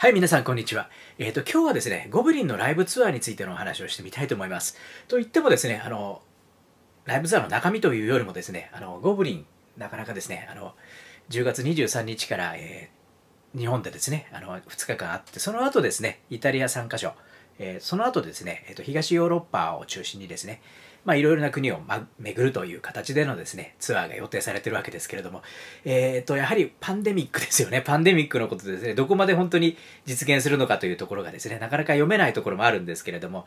はい、皆さん、こんにちは。えっ、ー、と、今日はですね、ゴブリンのライブツアーについてのお話をしてみたいと思います。と言ってもですね、あの、ライブツアーの中身というよりもですね、あの、ゴブリン、なかなかですね、あの、10月23日から、えー、日本でですね、あの、2日間あって、その後ですね、イタリア3カ所、えー、その後ですね、えっ、と、東ヨーロッパを中心にですね、まあ、いろいろな国を、ま、巡るという形でのですね、ツアーが予定されてるわけですけれども、えっ、ー、と、やはりパンデミックですよね。パンデミックのことですね、どこまで本当に実現するのかというところがですね、なかなか読めないところもあるんですけれども、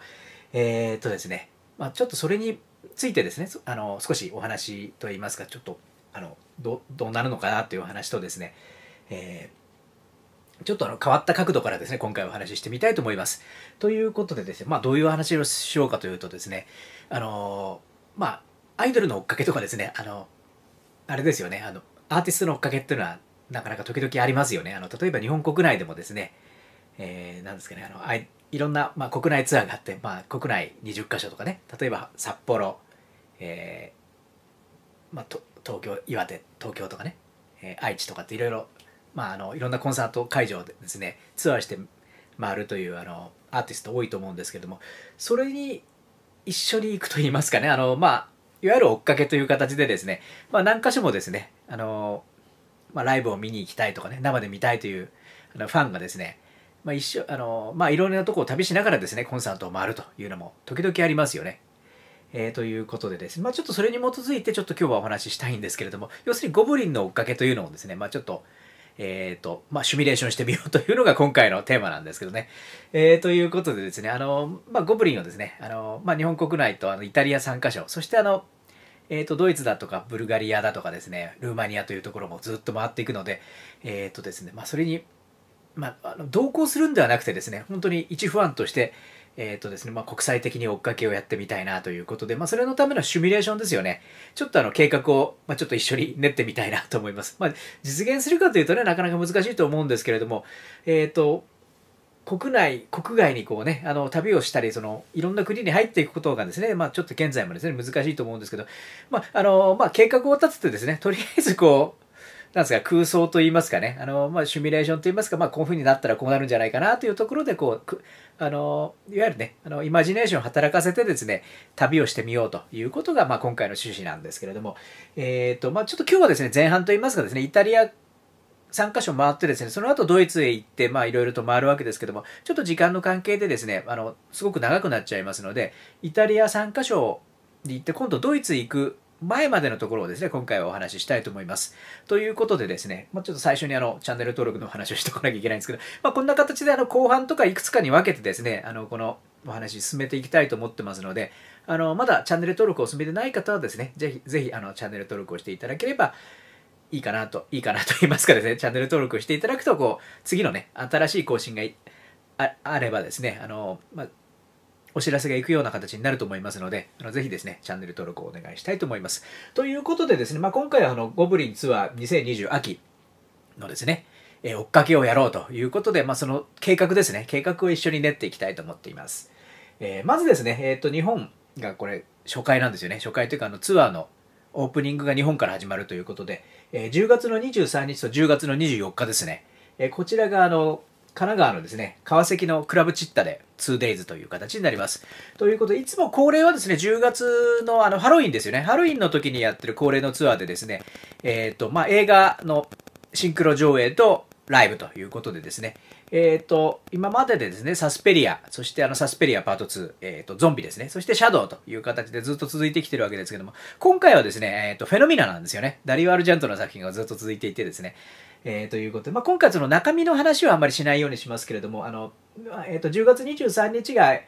えっ、ー、とですね、まあ、ちょっとそれについてですね、あの、少しお話といいますか、ちょっと、あの、どうなるのかなという話とですね、えーちょっとあの変わった角度からですね、今回お話ししてみたいと思います。ということでですね、まあどういう話をしようかというとですね、あのまあアイドルの追っかけとかですねあのあれですよねあのアーティストの追っかけっていうのはなかなか時々ありますよねあの例えば日本国内でもですね、えー、なんですかねあのあいいろんな、まあ、国内ツアーがあって、まあ、国内20か所とかね例えば札幌、えーまあ、東京岩手東京とかね、えー、愛知とかっていろいろ、まあ、あのいろんなコンサート会場でですねツアーして回るというあのアーティスト多いと思うんですけどもそれに一緒に行くと言いますかね、あの、まあ、いわゆる追っかけという形でですね、まあ、何箇所もですね、あの、まあ、ライブを見に行きたいとかね、生で見たいというあのファンがですね、まあ、一緒、あの、まあ、いろんなとこを旅しながらですね、コンサートを回るというのも時々ありますよね。えー、ということでですね、まあ、ちょっとそれに基づいてちょっと今日はお話ししたいんですけれども、要するにゴブリンの追っかけというのをですね、まあ、ちょっとえっ、ー、と、まあ、シミュレーションしてみようというのが今回のテーマなんですけどね。えー、ということでですね、あの、まあ、ゴブリンをですね、あの、まあ、日本国内とあのイタリア3カ所、そしてあの、えっ、ー、と、ドイツだとかブルガリアだとかですね、ルーマニアというところもずっと回っていくので、えっ、とですね、まあ、それに、まあ、あの同行するんではなくてですね、本当に一ファンとして、えっ、ー、とですね、まあ、国際的に追っかけをやってみたいなということで、まあ、それのためのシミュレーションですよね。ちょっとあの、計画を、まあ、ちょっと一緒に練ってみたいなと思います。まあ、実現するかというとね、なかなか難しいと思うんですけれども、えっ、ー、と、国内、国外にこうね、あの、旅をしたり、その、いろんな国に入っていくことがですね、まあ、ちょっと現在もですね、難しいと思うんですけど、まあ、あの、まあ、計画を立ててですね、とりあえずこう、なんですか、空想と言いますかね、あの、まあ、シミュレーションと言いますか、まあ、こういうふうになったらこうなるんじゃないかなというところで、こう、あの、いわゆるね、あの、イマジネーションを働かせてですね、旅をしてみようということが、まあ、今回の趣旨なんですけれども、えっ、ー、と、まあ、ちょっと今日はですね、前半と言いますかですね、イタリア3カ所回ってですね、その後ドイツへ行って、まあいろいろと回るわけですけども、ちょっと時間の関係でですね、あの、すごく長くなっちゃいますので、イタリア3カ所に行って、今度ドイツ行く前までのところをですね、今回はお話ししたいと思います。ということでですね、まあ、ちょっと最初にあの、チャンネル登録のお話をしておかなきゃいけないんですけど、まあ、こんな形であの、後半とかいくつかに分けてですね、あの、このお話進めていきたいと思ってますので、あの、まだチャンネル登録を進めてない方はですね、ぜひ、ぜひ、あの、チャンネル登録をしていただければ、いいかなと、いいかなと言いますかですね、チャンネル登録をしていただくと、こう、次のね、新しい更新があればですね、あの、まあ、お知らせがいくような形になると思いますので、あのぜひですね、チャンネル登録をお願いしたいと思います。ということでですね、まあ、今回はあのゴブリンツアー2020秋のですね、えー、追っかけをやろうということで、まあ、その計画ですね、計画を一緒に練っていきたいと思っています。えー、まずですね、えー、と、日本がこれ、初回なんですよね。初回というか、あの、ツアーのオープニングが日本から始まるということで、え10月の23日と10月の24日ですね。えこちらが、あの、神奈川のですね、川崎のクラブチッタで 2days という形になります。ということで、いつも恒例はですね、10月のあのハロウィンですよね。ハロウィンの時にやってる恒例のツアーでですね、えっ、ー、と、まあ、映画のシンクロ上映とライブということでですね、えっ、ー、と、今まででですね、サスペリア、そしてあのサスペリアパート2、えっ、ー、と、ゾンビですね、そしてシャドウという形でずっと続いてきてるわけですけども、今回はですね、えっ、と、フェノミナなんですよね。ダリワールジャントの作品がずっと続いていてですね、えー、ということで、まあ、今回その中身の話はあんまりしないようにしますけれども、あの、えっ、ー、と、10月23日が、え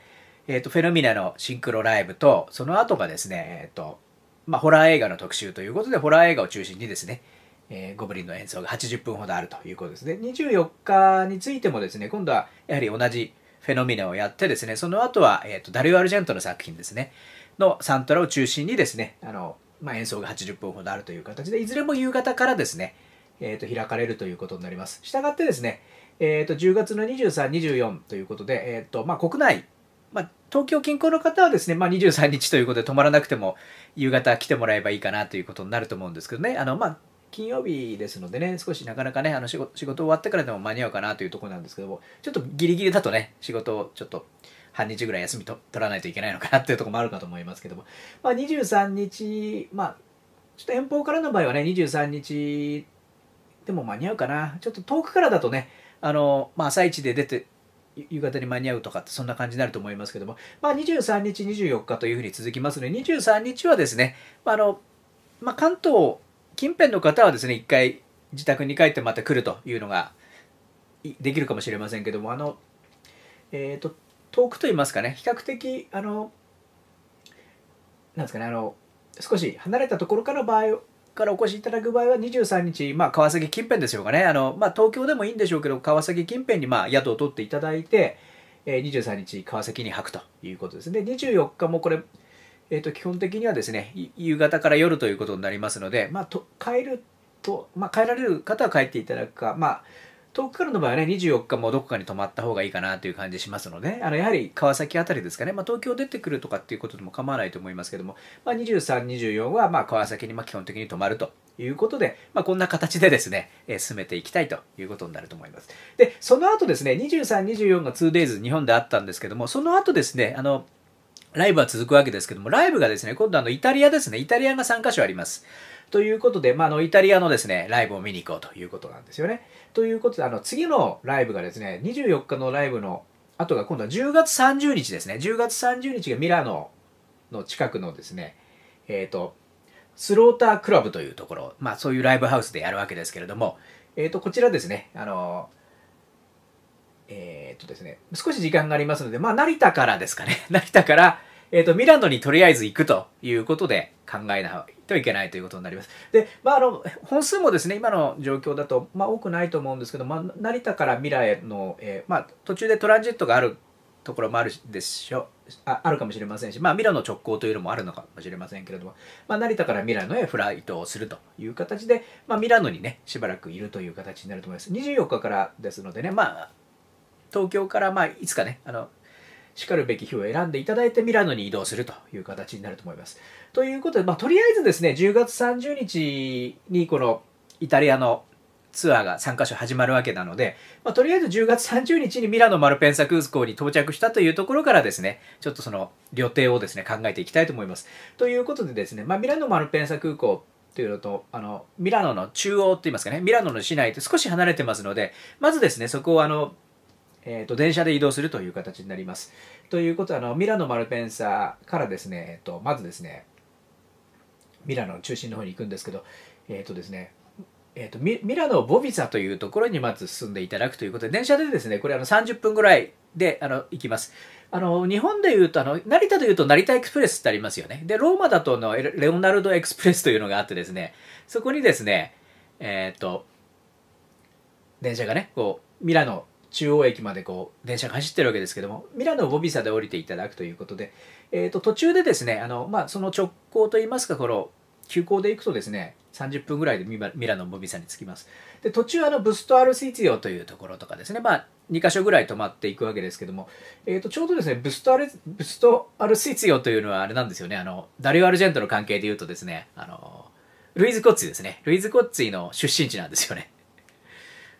っ、ー、と、フェノミナのシンクロライブと、その後がですね、えっ、と、まあ、ホラー映画の特集ということで、ホラー映画を中心にですね、えー、ゴブリンの演奏が80分ほどあるということですね。24日についてもですね、今度はやはり同じフェノミナをやってですね、その後は、えーと、ダリュアルジェントの作品ですね、のサントラを中心にですね、あのまあ、演奏が80分ほどあるという形で、いずれも夕方からですね、えー、と開かれるということになります。したがってですね、えー、と10月の23、24ということで、えーとまあ、国内、まあ、東京近郊の方はですね、まあ、23日ということで泊まらなくても夕方来てもらえばいいかなということになると思うんですけどね。あのまあ金曜日ですのでね、少しなかなかね、あの仕事仕事終わってからでも間に合うかなというところなんですけども、ちょっとギリギリだとね、仕事をちょっと半日ぐらい休みと取らないといけないのかなっていうとこもあるかと思いますけども、まあ、23日、まあ、ちょっと遠方からの場合はね、23日でも間に合うかな。ちょっと遠くからだとね、あの、まあ、朝一で出て、夕方に間に合うとかってそんな感じになると思いますけども、まあ、23日、24日というふうに続きますので、23日はですね、まあのまあ、関東近辺の方はですね、一回自宅に帰ってまた来るというのができるかもしれませんけども、あの、えっ、ー、と、遠くと言いますかね、比較的、あの、なんですかね、あの、少し離れたところからの場合からお越しいただく場合は23日、まあ、川崎近辺でしょうかねあの、まあ、東京でもいいんでしょうけど川崎近辺にまあ宿を取っていただいて、えー、23日川崎に泊くということですね24日もこれ、えー、と基本的にはですね夕方から夜ということになりますので、まあ、と帰ると、まあ、帰られる方は帰っていただくか、まあ遠くからの場合はね、24日もどこかに泊まった方がいいかなという感じしますので、あのやはり川崎あたりですかね、まあ、東京出てくるとかっていうことでも構わないと思いますけども、まあ、23、24はま川崎にま基本的に泊まるということで、まあ、こんな形でですね、えー、進めていきたいということになると思います。で、その後ですね、23、24が 2days 日本であったんですけども、その後ですね、あの、ライブは続くわけですけども、ライブがですね、今度あの、イタリアですね、イタリアが3カ所あります。ということで、まあ、の、イタリアのですね、ライブを見に行こうということなんですよね。ということで、あの、次のライブがですね、24日のライブの後が今度は10月30日ですね。10月30日がミラノの近くのですね、えっ、ー、と、スロータークラブというところ、まあそういうライブハウスでやるわけですけれども、えっ、ー、と、こちらですね、あの、えっ、ー、とですね、少し時間がありますので、まあ成田からですかね、成田から、えっ、と、ミラノにとりあえず行くということで、考えないといけないということになります。で、まあ、あの本数もですね今の状況だと、まあ、多くないと思うんですけど、まあ、成田から未来の、えー、まあ、途中でトランジットがあるところもあるでしょああるかもしれませんし、まあ、ミラの直行というのもあるのかもしれませんけれども、まあ、成田からミラノへフライトをするという形で、まあ、ミラノにねしばらくいるという形になると思います。24日からですのでね、まあ、東京からまあいつかねあのしかるべき日を選んでいただいてミラノに移動するという形になると思います。ということで、まあ、とりあえずですね、10月30日にこのイタリアのツアーが3カ所始まるわけなので、まあ、とりあえず10月30日にミラノマルペンサ空港に到着したというところからですね、ちょっとその旅程をですね、考えていきたいと思います。ということでですね、まあ、ミラノマルペンサ空港というのと、あの、ミラノの中央といいますかね、ミラノの市内と少し離れてますので、まずですね、そこをあの、えーと、電車で移動するという形になります。ということはあのミラノ・マルペンサからですね、えーと、まずですねミラノの中心の方に行くんですけど、えっ、ー、とですねえーと、ミラノ・ボビザというところにまず進んでいただくということで電車でですねこれあの30分ぐらいであの行きます。あの日本でいうとあの成田でいうと成田エクスプレスってありますよね。でローマだとのレオナルド・エクスプレスというのがあってですねそこにですねえっ、ー、と電車がねこうミラノ中央駅までこう電車が走ってるわけですけどもミラノ・ボビサで降りていただくということで、えー、と途中でですねあの、まあ、その直行といいますかこの急行で行くとですね30分ぐらいでミラノ・ボビサに着きますで途中あのブスト・アル・シツィオというところとかですね、まあ、2か所ぐらい泊まっていくわけですけども、えー、とちょうどですねブストアル・ブストアルシツィオというのはあれなんですよねあのダリオ・アルジェントの関係でいうとですねあのルイズ・コッツィですねルイズ・コッツィの出身地なんですよね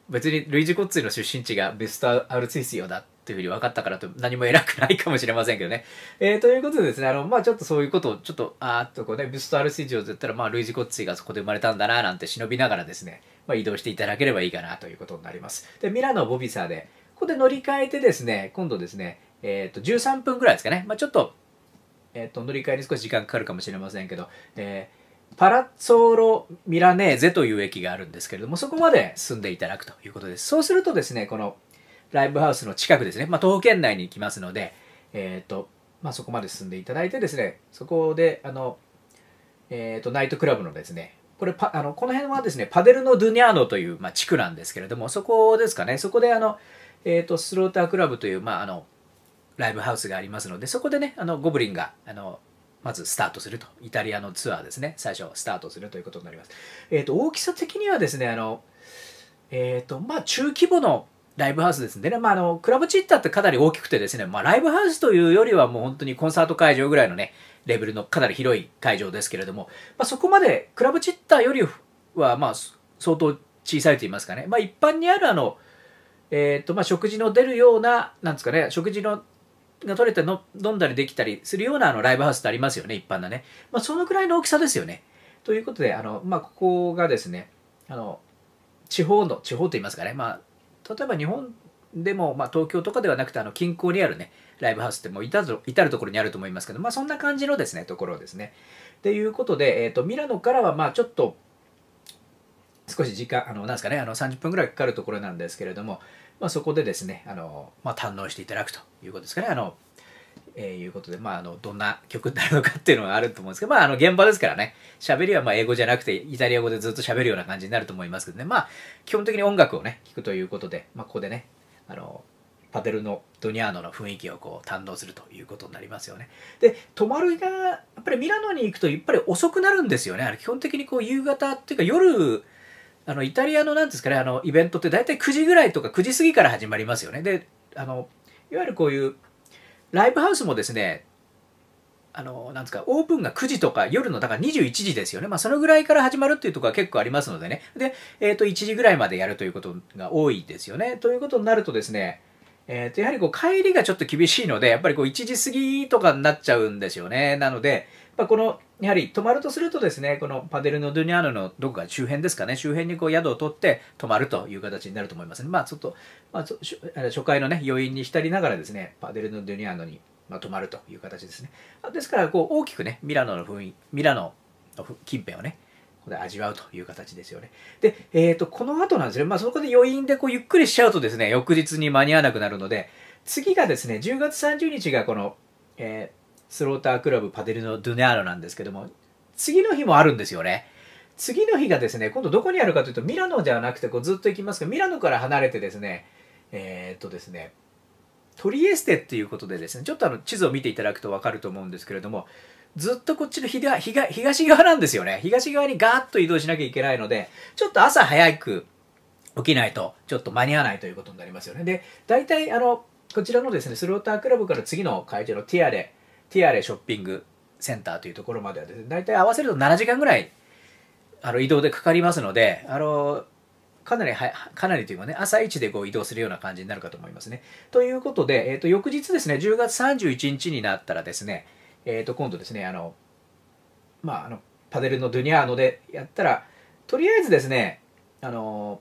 別にルイージ・コッツィの出身地がベストアルツイスよだというふうに分かったからと何も偉くないかもしれませんけどね。えー、ということでですね、あの、まあちょっとそういうことを、ちょっと、あーっとこうね、ベストアルツイスよて言ったら、まあルイジ・コッツィがそこで生まれたんだななんて忍びながらですね、まあ移動していただければいいかなということになります。で、ミラノ・ボビサで、ここで乗り換えてですね、今度ですね、えっ、と、13分ぐらいですかね、まあちょっと、えっ、と、乗り換えに少し時間かかるかもしれませんけど、えーパラッツォーロ・ミラネーゼという駅があるんですけれども、そこまで進んでいただくということです。そうするとですね、このライブハウスの近くですね、まあ、東県内に行きますので、えっ、ー、と、まあ、そこまで進んでいただいてですね、そこで、あの、えっ、ー、と、ナイトクラブのですね、これあの、この辺はですね、パデルノ・ドゥニャーノという、まあ、地区なんですけれども、そこですかね、そこであの、えっ、ー、と、スロータークラブという、まあ、あの、ライブハウスがありますので、そこでね、あの、ゴブリンが、あの、まずスタートすると。イタリアのツアーですね。最初、スタートするということになります。えっ、ー、と、大きさ的にはですね、あの、えっ、ー、と、まあ、中規模のライブハウスですね。でまあ、あの、クラブチッタってかなり大きくてですね、まあ、ライブハウスというよりはもう本当にコンサート会場ぐらいのね、レベルのかなり広い会場ですけれども、まあ、そこまで、クラブチッタよりは、まあ、相当小さいと言いますかね。まあ、一般にあるあの、えっ、ー、と、まあ、食事の出るような、なんですかね、食事のが取れての飲んだりできたりするようなあのライブハウスってありますよね、一般なね。まあ、そのくらいの大きさですよね。ということで、あの、まあ、ここがですね、あの、地方の、地方と言いますかね、まあ、例えば日本でも、まあ、東京とかではなくて、あの、近郊にあるね、ライブハウスってもう至る至るところにあると思いますけど、まあ、そんな感じのですね、ところですね。ということで、えっ、ー、と、ミラノからは、まあ、ちょっと、少し時間、あの、なんですかね、あの、30分ぐらいかかるところなんですけれども、まあ、そこでですねあの、まあ、堪能していただくということですかね。あのえー、いうことで、まあ、あの、どんな曲になるのかっていうのがあると思うんですけど、まあ、あの、現場ですからね、喋りはまあ、英語じゃなくて、イタリア語でずっと喋るような感じになると思いますけどね、まあ、基本的に音楽をね、聴くということで、まあ、ここでね、あの、パデルのドニャーノの雰囲気をこう堪能するということになりますよね。で、泊まるが、やっぱりミラノに行くと、やっぱり遅くなるんですよね。あれ基本的にこう夕方っていうか夜あのイタリアのなんですかねあのイベントって大体9時ぐらいとか9時過ぎから始まりますよねであのいわゆるこういうライブハウスもですねあのなんですかオープンが9時とか夜のだから21時ですよね、まあ、そのぐらいから始まるっていうところは結構ありますのでねで、えー、と1時ぐらいまでやるということが多いですよねということになるとですねえー、とやはりこう帰りがちょっと厳しいのでやっぱりこう1時過ぎとかになっちゃうんですよねなので、まこのやはり泊まるとするとですね、このパデルノ・ドゥニャーノのどこか周辺ですかね、周辺にこう宿を取って泊まるという形になると思いますね。まあちょっと、まあ、初回のね、余韻に浸りながらですね、パデルノ・ドゥニャーノに、ま泊まるという形ですね。ですから、こう大きくね、ミラノの雰囲気、ミラノの近辺をね、ここで味わうという形ですよね。で、えっ、ー、と、この後なんですね、まあそこで余韻でこうゆっくりしちゃうとですね、翌日に間に合わなくなるので、次がですね、10月30日がこの、えースロータークラブパデルのドゥネアロなんですけども、次の日もあるんですよね。次の日がですね、今度どこにあるかというと、ミラノではなくて、こうずっと行きますけど、ミラノから離れてですね、えー、っとですね、トリエステっていうことでですね、ちょっとあの地図を見ていただくと分かると思うんですけれども、ずっとこっちの東側なんですよね。東側にガーッと移動しなきゃいけないので、ちょっと朝早く起きないと、ちょっと間に合わないということになりますよね。で、大体あの、こちらのですね、スロータークラブから次の会場のティアで、ティアレショッピングセンターというところまではですね大体合わせると7時間ぐらいあの移動でかかりますのであのかなりはかなりというかね朝一でこう移動するような感じになるかと思いますね。ということで、えーと、翌日ですね10月31日になったらですね、えー、と今度ですねあの、まあ、あのパネルのドゥニャーノでやったらとりあえずですねあの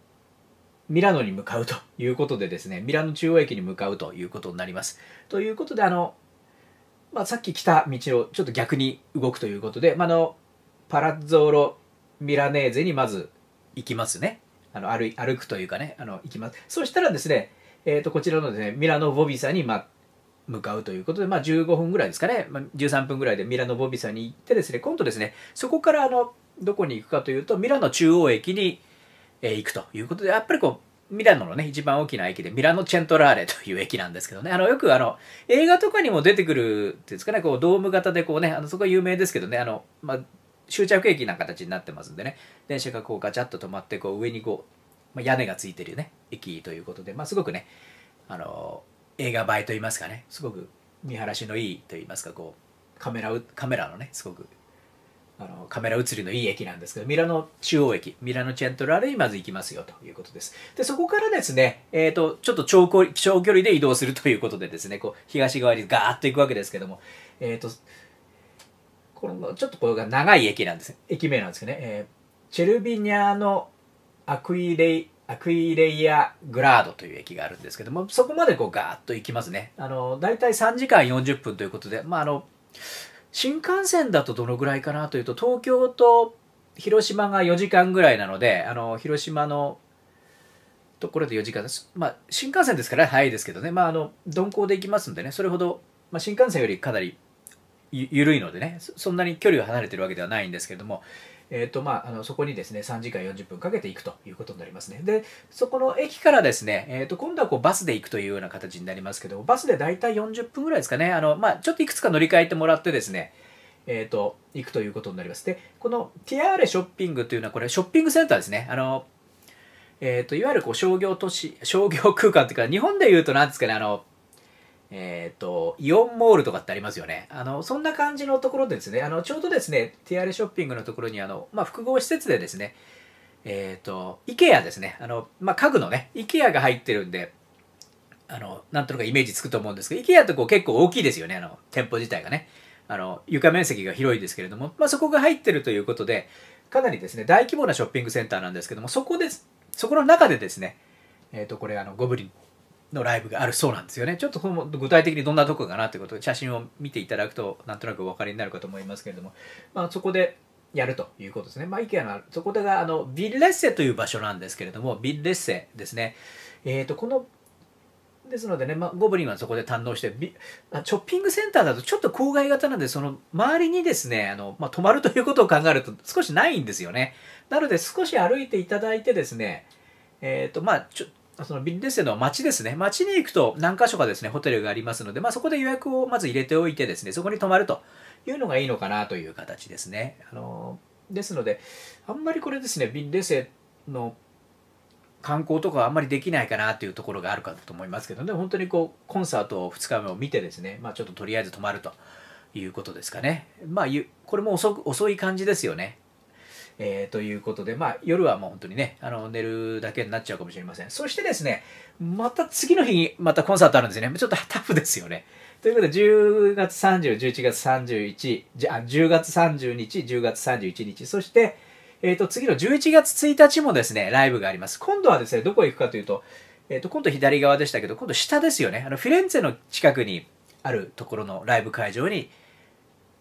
ミラノに向かうということでですねミラノ中央駅に向かうということになります。ということであのまあ、さっき来た道をちょっと逆に動くということで、まあ、のパラッゾーロ・ミラネーゼにまず行きますねあの歩歩くというかねあの行きますそしたらですね、えー、とこちらのです、ね、ミラノ・ボビサに、まあ、向かうということで、まあ、15分ぐらいですかね、まあ、13分ぐらいでミラノ・ボビサに行ってですね今度ですねそこからあのどこに行くかというとミラノ中央駅に、えー、行くということでやっぱりこうミラノのね、一番大きな駅で、ミラノチェントラーレ という駅なんですけどね、あの、よくあの、映画とかにも出てくるっていうんですかね、こう、ドーム型でこうね、あの、そこは有名ですけどね、あの、まあ、終着駅な形になってますんでね、電車がこうガチャッと止まって、こう、上にこう、まあ、屋根がついてるね、駅ということで、まあ、すごくね、あの、映画映えといいますかね、すごく見晴らしのいいといいますか、こう、カメラ、カメラのね、すごくあのカメラ写りのいい駅なんですけど、ミラノ中央駅、ミラノチェントラルにまず行きますよということです。で、そこからですね、えっ、ー、と、ちょっと長距離長距離で移動するということでですね、こう、東側にガーッと行くわけですけども、えっ、ー、と、この、ちょっとこれが長い駅なんですね。駅名なんですけどね、えー、チェルビニャーノ・アクイレイ、アクイレイア・グラードという駅があるんですけども、そこまでこうガーッと行きますね。あの、大体3時間40分ということで、まあ、あの、新幹線だとどのぐらいかなというと東京と広島が4時間ぐらいなのであの広島のところで4時間まあ、新幹線ですから早いですけどねまああの鈍行で行きますんでねそれほど、まあ、新幹線よりかなり緩いのでねそんなに距離が離れてるわけではないんですけれどもえーとまあ、あのそこにですね3時間40分かけて行くということになりますね。でそこの駅からですね、えー、と今度はこうバスで行くというような形になりますけどバスで大体40分ぐらいですかねあの、まあ、ちょっといくつか乗り換えてもらってですねえーと、行くということになります。で、このティアーレショッピングというのは、これ、ショッピングセンターですね。あのえーと、いわゆるこう商業都市、商業空間というか、日本でいうと、何ですかね、あのえっ、ー、と、イオンモールとかってありますよね。あの、そんな感じのところですね、あの、ちょうどですね、手荒ショッピングのところに、あの、まあ、複合施設でですね、えっ、ー、と、ikea ですね。あの、まあ、家具のね、ikea が入ってるんで、あの、なんとなくイメージつくと思うんですけど、ikea ってこう結構大きいですよね、あの、店舗自体がね。あの、床面積が広いですけれども、まあ、そこが入ってるということで、かなりですね、大規模なショッピングセンターなんですけども、そこです、そこの中でですね、えっ、ー、と、これ、あの、ゴブリンのライブがあるそうなんですよねちょっと具体的にどんなとこかなということで写真を見ていただくとなんとなくお分かりになるかと思いますけれども、まあ、そこでやるということですね。まあ、IKEA のそこでがあのビッレッセという場所なんですけれどもビッレッセですね。えー、とこのですのでね、まあ、ゴブリンはそこで堪能して、ショッピングセンターだとちょっと郊外型なんで、その周りにですね、あのまあ、泊まるということを考えると少しないんですよね。なので少し歩いていただいてですね、えっ、ー、と、まあ、ちょそのビンデッセの街ですね。街に行くと何箇所かですね、ホテルがありますので、まあ、そこで予約をまず入れておいてですね、そこに泊まるというのがいいのかなという形ですね。あのですので、あんまりこれですね、ビンデッセの観光とかはあんまりできないかなというところがあるかと思いますけどね、本当にこう、コンサートを2日目を見てですね、まあ、ちょっととりあえず泊まるということですかね。まあ、これも遅遅い感じですよね。えー、ということで、まあ、夜はもう本当にね、あの、寝るだけになっちゃうかもしれません。そしてですね、また次の日に、またコンサートあるんですね。ちょっとタフですよね。ということで、10月30、11月31、じゃあ、10月30日、10月31日、そして、えっ、ー、と、次の11月1日もですね、ライブがあります。今度はですね、どこへ行くかというと、えっ、ー、と、今度左側でしたけど、今度下ですよね。あの、フィレンツェの近くにあるところのライブ会場に、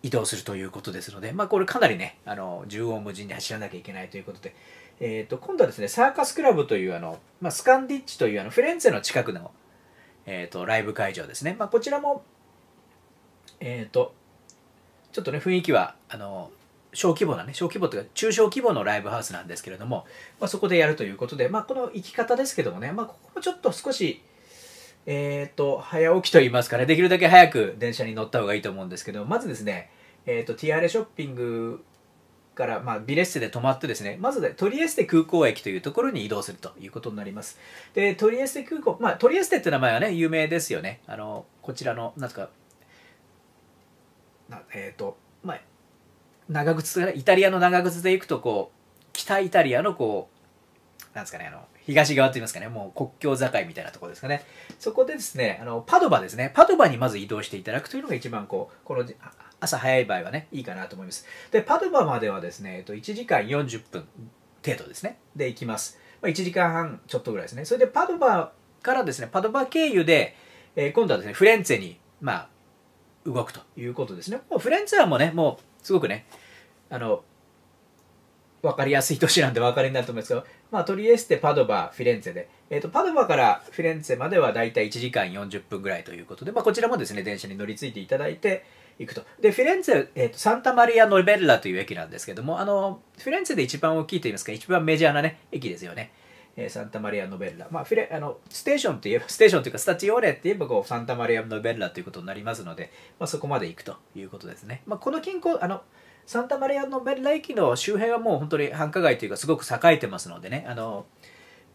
移動するということですので、まあ、これかなりね、あの、縦横無尽に走らなきゃいけないということで、えっ、ー、と、今度はですね、サーカスクラブという、あの、まあ、スカンディッチという、あの、フレンツェの近くの、えっ、ー、と、ライブ会場ですね。まあ、こちらも、えっ、ー、と、ちょっとね、雰囲気は、あの、小規模なね、小規模というか、中小規模のライブハウスなんですけれども、まあ、そこでやるということで、まあ、この行き方ですけどもね、まあ、ここもちょっと少し、えっ、ー、と、早起きと言いますかね、できるだけ早く電車に乗った方がいいと思うんですけど、まずですね、えーと、ティアレショッピングから、まあ、ビレッセで泊まってですね、まずトリエステ空港駅というところに移動するということになります。で、トリエステ空港、まあ、トリエステって名前はね、有名ですよね。あの、こちらの、なんか、なえっ、ー、と、まあ、長靴、イタリアの長靴で行くと、こう、北イタリアのこう、なんですかね、あの、東側といいますかね、もう国境境みたいなところですかね。そこでですね、あの、パドバですね、パドバにまず移動していただくというのが一番こう、この朝早い場合はね、いいかなと思います。で、パドバまではですね、えっと、1時間40分程度ですね。で、行きます。まあ、1時間半ちょっとぐらいですね。それで、パドバからですね、パドバ経由で、えー、今度はですね、フレンツェに、まあ、動くということですね。もうフレンツェはもうね、もう、すごくね、あの、分かりやすい都市なんで分かりになると思いますけど、まあ、トリエステ、パドバ、フィレンツェで、えーと、とパドバからフィレンツェまではだいたい1時間40分ぐらいということで、まあ、こちらもですね電車に乗り継いでいただいて、行くと。で、フィレンツェ、えーと、サンタマリア・ノベッラという駅なんですけども、あの、フィレンツェで一番大きいと言いますか、一番メジャーなね、駅ですよね。えー、サンタマリア・ノベッラ。まあ、フィレ、あの、ステーションといえば、ステーションというか、スタチオーレって言えば、こう、サンタマリア・ノベッラということになりますので、まあ、そこまで行くということですね。まあ、この近郊、あの、サンタマリア・ノベッラ駅の周辺はもう本当に繁華街というか、すごく栄えてますのでね、あの、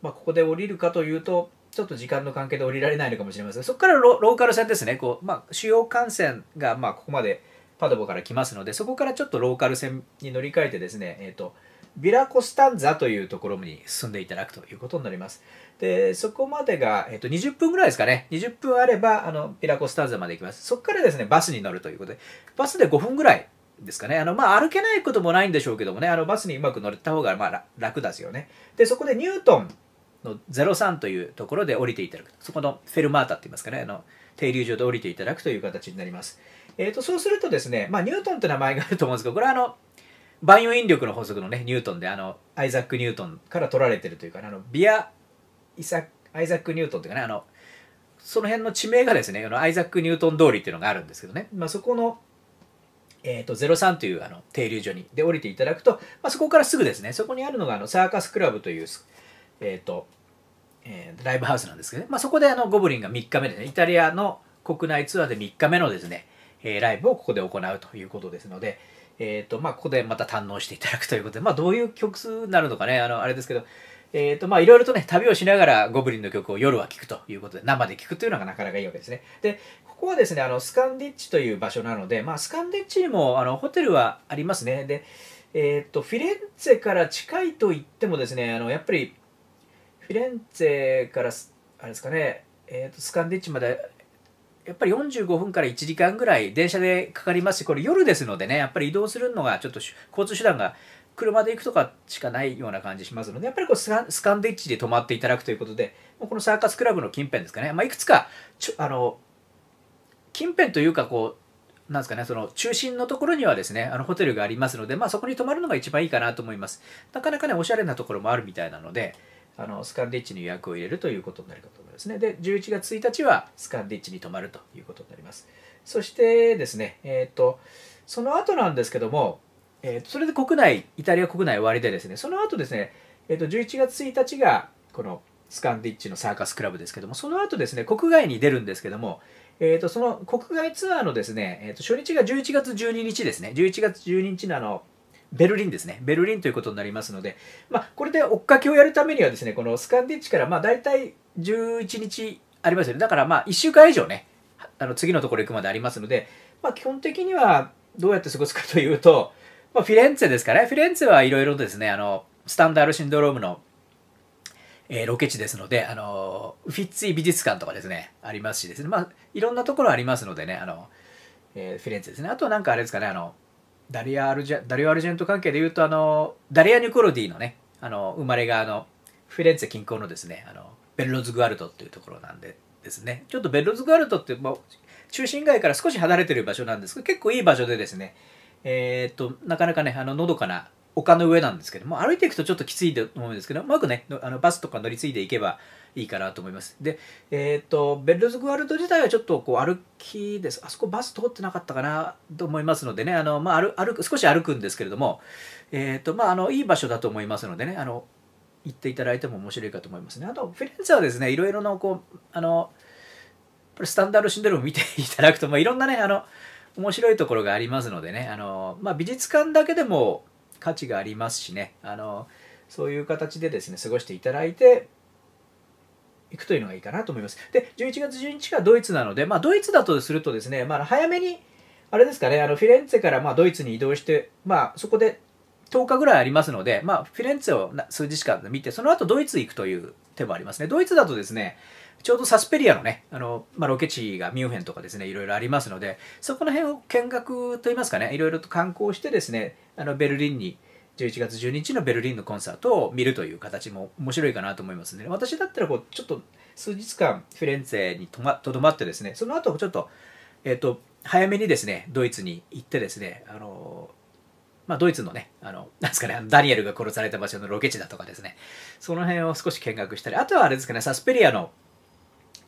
まあ、ここで降りるかというと、ちょっと時間の関係で降りられないのかもしれませんそこからローカル線ですねこう、まあ、主要幹線がまあここまでパドボから来ますのでそこからちょっとローカル線に乗り換えてですね、えーと、ビラコスタンザというところに進んでいただくということになります。で、そこまでが、えっと、20分ぐらいですかね。20分あれば、あの、ビラコスタンザまで行きます。そこからですね、バスに乗るということで、バスで5分ぐらいですかね。あの、まあ、歩けないこともないんでしょうけどもね、あの、バスにうまく乗った方が、まあ、楽ですよね。で、そこでニュートンの03というところで降りていただくそこのフェルマータって言いますかねあの停留所で降りていただくという形になります、えーと、そうするとですね、まあ、ニュートンという名前があると思うんですけどこれはあの万有引力の法則のねニュートンであのアイザック・ニュートンから取られてるというか、ね、あのビアイサアイザック・ニュートンというかねあのその辺の地名がですねあのアイザック・ニュートン通りっていうのがあるんですけどね、まあ、そこのえーと、03というあの停留所にで降りていただくと、まあ、そこからすぐですねそこにあるのがあのサーカスクラブという、えーとえー、ライブハウスなんですけどね、まあ、そこであのゴブリンが3日目でねイタリアの国内ツアーで3日目のですね、えー、ライブをここで行うということですので、えーとまあ、ここでまた堪能していただくということで、まあ、どういう曲数になるのかねあのあれですけどえーとまあ、いろいろとね、旅をしながらゴブリンの曲を夜は聴くということで、生で聴くというのがなかなかいいわけですね。で、ここはですね、あのスカンディッチという場所なので、まあ、スカンディッチにもあのホテルはありますね。で、えーと、フィレンツェから近いといってもですね、あのやっぱりフィレンツェからあれですかね、えー、とスカンディッチまでやっぱり45分から1時間ぐらい電車でかかりますしこれ夜ですのでねやっぱり移動するのがちょっと交通手段が車で行くとかしかないような感じしますのでやっぱりこうスカンディッチで泊まっていただくということでこのサーカスクラブの近辺ですかね、まあ、いくつかちょあの近辺というかこうなんですかね、その中心のところにはですね、あのホテルがありますので、まあ、そこに泊まるのが一番いいかなと思います。なかなかね、おしゃれなところもあるみたいなので、あのスカンディッチに予約を入れるということになるかと思いますね。で、11月1日はスカンディッチに泊まるということになります。そしてですね、えっ、ー、と、その後なんですけども、えー、それで国内、イタリア国内終わりでですね、その後ですね、えっ、ー、と、11月1日が、このスカンディッチのサーカスクラブですけども、その後ですね、国外に出るんですけども、えっ、ー、と、その国外ツアーのですね、えっ、と、初日が11月12日ですね、11月12日のあの、ベルリンですね。ベルリンということになりますので、まあ、これで追っかけをやるためにはですね、このスカンディッチからまあ大体11日ありますよね。だからまあ1週間以上ね、あの次のところ行くまでありますので、まあ、基本的にはどうやって過ごすかというと、まあ、フィレンツェですかね。フィレンツェはいろいろですね、あの、スタンダールシンドロームのえー、ロケ地ですので、あのフィッツィ美術館とかですね、ありますしですね、まあ、いろんなところありますのでね、あの、えー、フィレンツェですね。あとなんかあれですかね、あの、ダリア・アルジェダリア・アルジェント関係でいうとあのダリア・ニコロディのねあの生まれがあのフィレンツェ近郊のですねあのベルロズ・グアルトっていうところなんでですねちょっとベルロズ・グアルトって、もう中心街から少し離れてる場所なんですけど結構いい場所でですねえー、っとなかなかねあののどかな丘の上なんですけども、歩いていくとちょっときついと思うんですけど、うまくね、あのバスとか乗り継いでいけばいいかなと思います。で、えっ、ー、と、ベルズグワルト自体はちょっとこう歩きです。あそこバス通ってなかったかなと思いますのでね、あの、まあ、歩く、少し歩くんですけれども、えっ、ー、と、まあ、あの、いい場所だと思いますのでね、あの、行っていただいても面白いかと思いますね。あと、フィレンツェはですね、いろいろな、こう、あの、スタンダードシンドレを見ていただくと、まあ、いろんなね、あの、面白いところがありますのでね、あの、まあ、美術館だけでも、価値がありますしねあのそういう形でですね過ごしていただいていくというのがいいかなと思いますで11月12日がドイツなので、まあ、ドイツだとするとですね、まあ、早めにあれですかねあのフィレンツェからまドイツに移動して、まあ、そこで10日ぐらいありますので、まあ、フィレンツェを数日間見てその後ドイツ行くという手もありますねドイツだとですねちょうどサスペリアのね、あの、まあ、ロケ地がミュンヘンとかですね、いろいろありますので、そこら辺を見学といいますかね、いろいろと観光してですね、あの、ベルリンに、11月12日のベルリンのコンサートを見るという形も面白いかなと思いますので、ね、私だったらこう、ちょっと数日間フィレンツェにとまとどまってですね、その後ちょっと、えっ、ー、と、早めにですね、ドイツに行ってですね、あの、まあ、ドイツのね、あの、なんですかね、ダニエルが殺された場所のロケ地だとかですね、その辺を少し見学したり、あとはあれですかね、サスペリアの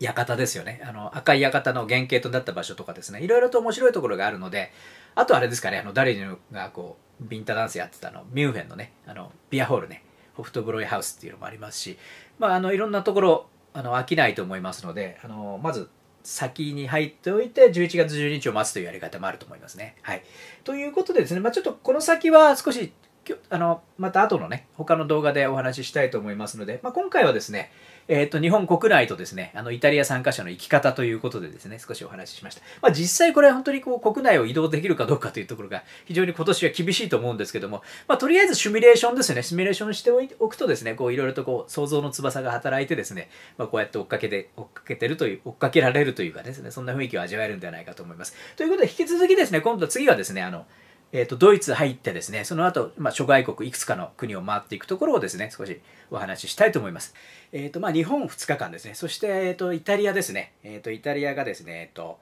館ですよねあの赤い館の原型となった場所とかですねいろいろと面白いところがあるのであとあれですかねあの誰がこうビンタダンスやってたのミュンヘンのねあのビアホールねホフトブロイハウスっていうのもありますし、まあ、あのいろんなところあの飽きないと思いますのであのまず先に入っておいて11月12日を待つというやり方もあると思いますね。はい、ということでですね、まあ、ちょっとこの先は少しあの、また後のね、他の動画でお話ししたいと思いますので、まあ、今回はですね、えっ、ー、と、日本国内とですね、あの、イタリア参加者の行き方ということでですね、少しお話ししました。まあ、実際これは本当にこう、国内を移動できるかどうかというところが、非常に今年は厳しいと思うんですけども、まあ、とりあえずシミュレーションですね、シミュレーションしておくとですね、こう、いろいろとこう、想像の翼が働いてですね、まあ、こうやって追っかけて、追っかけてるという、追っかけられるというかですね、そんな雰囲気を味わえるんではないかと思います。ということで、引き続きですね、今度次はですね、あの、えーと、ドイツ入ってですね、その後、まあ、諸外国いくつかの国を回っていくところをですね、少しお話ししたいと思います。えっ、ー、と、まあ、日本2日間ですね、そして、えっ、ー、と、イタリアですね、えっ、ー、と、イタリアがですね、えっ、と、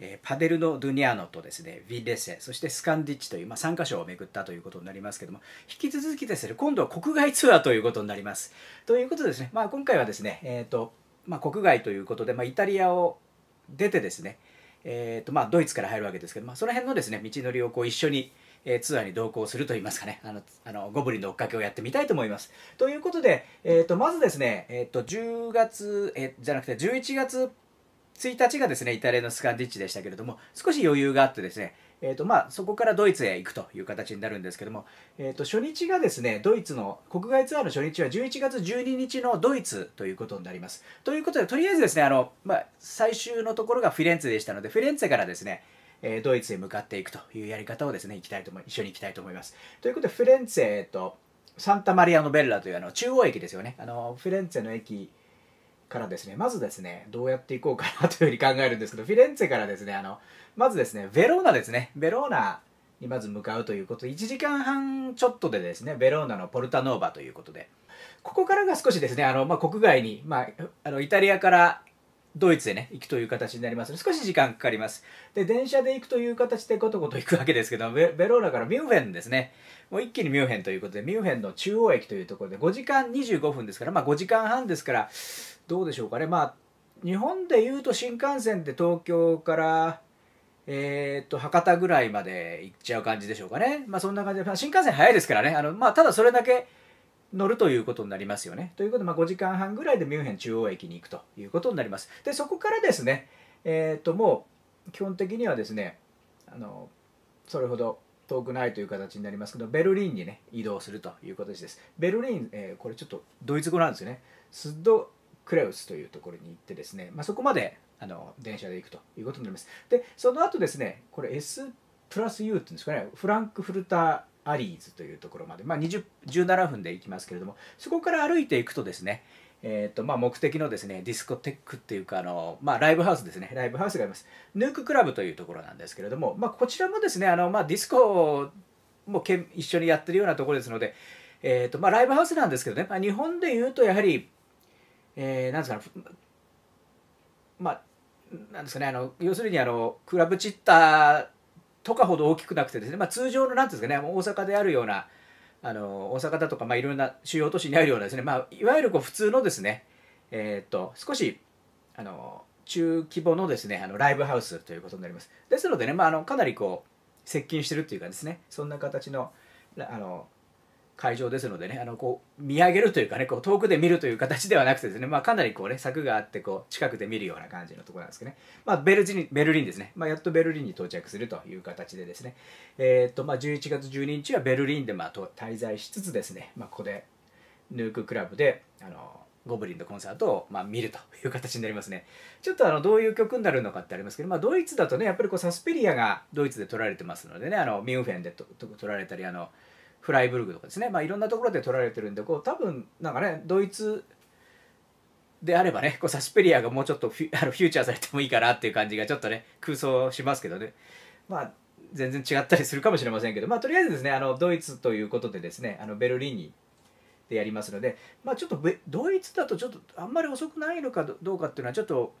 えパデルノ・ドゥニアノとですね、ヴィレセ、そしてスカンディッチという、まあ、3カ所を巡ったということになりますけども、引き続きですね、今度は国外ツアーということになります。ということでですね、まあ、今回はですね、えっ、と、まあ、国外ということで、まあ、イタリアを出てですね、えーとまあ、ドイツから入るわけですけど、まあ、その辺のですね道のりをこう一緒に、えー、ツアーに同行するといいますかねあのあのゴブリンの追っかけをやってみたいと思います。ということで、えーと、まずですね、えーと、と10月、えー、じゃなくて11月1日がですねイタリアのスカンディッチでしたけれども少し余裕があってですねえーとまあ、そこからドイツへ行くという形になるんですけども、えーと、初日がですねドイツの国外ツアーの初日は11月12日のドイツということになります。ということでとりあえずですねあの、まあ、最終のところがフィレンツェでしたのでフィレンツェからですねえドイツへ向かっていくというやり方をですね、行きたいと思い、一緒に行きたいと思います。ということで、フィレンツェとサンタマリアのベッラというあの中央駅ですよね。あのフィレンツェの駅からですね、まずですね、どうやっていこうかなというふうに考えるんですけど、フィレンツェからですね、あの、まずですね、ベローナですね、ベローナにまず向かうということで、1時間半ちょっとでですね、ベローナのポルタノーバということで、ここからが少しですね、あの、まあ、国外に、まあ、あの、イタリアからドイツへね、行くという形になりますので、少し時間かかります。で、電車で行くという形でことこと行くわけですけど、ベローナからミュンヘンですね。もう一気にミュンヘンということで、ミュンヘンの中央駅というところで、5時間25分ですから、まあ5時間半ですから、どうでしょうかねまあ日本でいうと新幹線って東京からえー、っと博多ぐらいまで行っちゃう感じでしょうかねまあそんな感じで、まあ、新幹線早いですからねあのまあただそれだけ乗るということになりますよね。ということで、まあ、5時間半ぐらいでミュンヘン中央駅に行くということになります。で、そこからですね、えっ、ー、と、もう基本的にはですね、あの、それほど遠くないという形になりますけど、ベルリンにね、移動するというとです。ベルリン、えー、これちょっとドイツ語なんですよね。スドクレウスというところに行ってですね、まあ、そこまであの電車で行くということになります。で、その後ですね、これ S プラス U っていうんですかね、フランクフルターアリーズというところまで、まあ、20 17分で行きますけれども、そこから歩いていくとですね、えーとまあ、目的のですねディスコテックっていうかあの、まあ、ライブハウスですねライブハウスがありますヌーククラブというところなんですけれども、まあ、こちらもですねあの、まあ、ディスコもけ一緒にやってるようなところですので、えーとまあ、ライブハウスなんですけどね、まあ、日本でいうとやはりえー、なんですか、ね、まあなんですかねあの要するにあのクラブチッターとかほど大きくなくてですね、まあ、通常のなんですかね大阪であるようなあの大阪だとか、まあ、いろんな主要都市にあるようなですね、まあ、いわゆるこう普通のですね、えー、っと少しあの中規模のですねあのライブハウスということになりますですのでね、まあ、あのかなりこう接近してるっていうかですねそんな形のあの会場ですのでねあのこう見上げるというかねこう遠くで見るという形ではなくてですね、まあ、かなりこうね柵があってこう近くで見るような感じのところなんですけどね、まあ、ベルジンベルリンですね、まあ、やっとベルリンに到着するという形でですね、えー、っとまあ、11月12日はベルリンでまあ滞在しつつですね、まあ、ここでヌーククラブであのゴブリンのコンサートを、まあ、見るという形になりますね。ちょっとあのどういう曲になるのかってありますけど、まあ、ドイツだとねやっぱりこうサスペリアがドイツで撮られてますのでねあのミュンフェンで撮られたりあのフライブルグとかですね、まあ、いろんなところで撮られてるんでこう多分なんかねドイツであればねこうサスペリアがもうちょっとフュ あのフューチャーされてもいいかなっていう感じがちょっとね空想しますけどねまあ全然違ったりするかもしれませんけど、まあ、とりあえずですねあのドイツということでですねあのベルリンにでやりますので、まあ、ちょっとドイツだとちょっとあんまり遅くないのかどうかっていうのはちょっと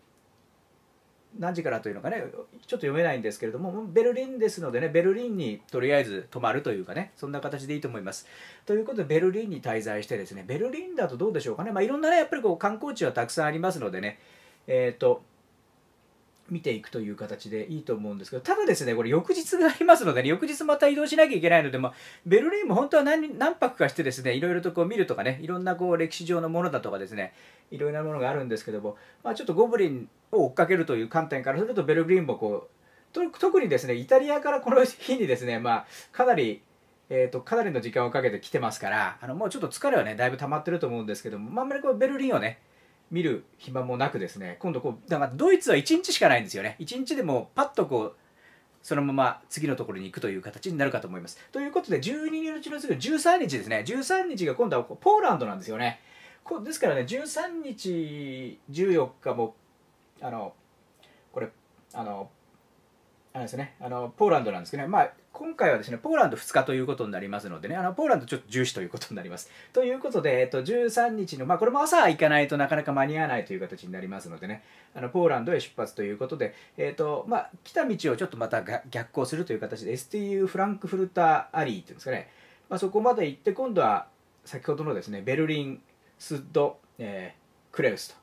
何時からというのかねちょっと読めないんですけれどもベルリンですのでねベルリンにとりあえず泊まるというかねそんな形でいいと思います。ということでベルリンに滞在してですねベルリンだとどうでしょうかね、まあ、いろんなねやっぱりこう観光地はたくさんありますのでねえっ、ー、と見ていくという形でいいと思うんですけど、ただですね、これ翌日がありますので、ね、翌日また移動しなきゃいけないので、まあ、ベルリンも本当は何何泊かしてですね、いろいろとこう見るとかね、いろんなこう歴史上のものだとかですね、いろいろなものがあるんですけども、まあ、ちょっとゴブリンを追っかけるという観点からすると、ベルリンもこう、特にですね、イタリアからこの日にですね、まあ、かなり、えーと、かなりの時間をかけて来てますからあのもうちょっと疲れはねだいぶ溜まってると思うんですけども、まあ、あんまりこうベルリンをね見る暇もなくですね今度こうだからドイツは1日しかないんですよね1日でもパッとこうそのまま次のところに行くという形になるかと思います。ということで12日の次の13日ですね13日が今度はポーランドなんですよね。こですからね13日14日もあのこれあのあれですねあのポーランドなんですけどねまあ今回はですね、ポーランド2日ということになりますのでね、あの、ポーランドちょっと重視ということになります。ということで、えっと、13日の、まあ、これも朝行かないとなかなか間に合わないという形になりますのでね、あの、ポーランドへ出発ということで、えっと、まあ、来た道をちょっとまた逆行するという形で、STU フランクフルターアリーっていうんですかね、まあ、そこまで行って、今度は先ほどのですね、ベルリン、スッド、えー、クレウス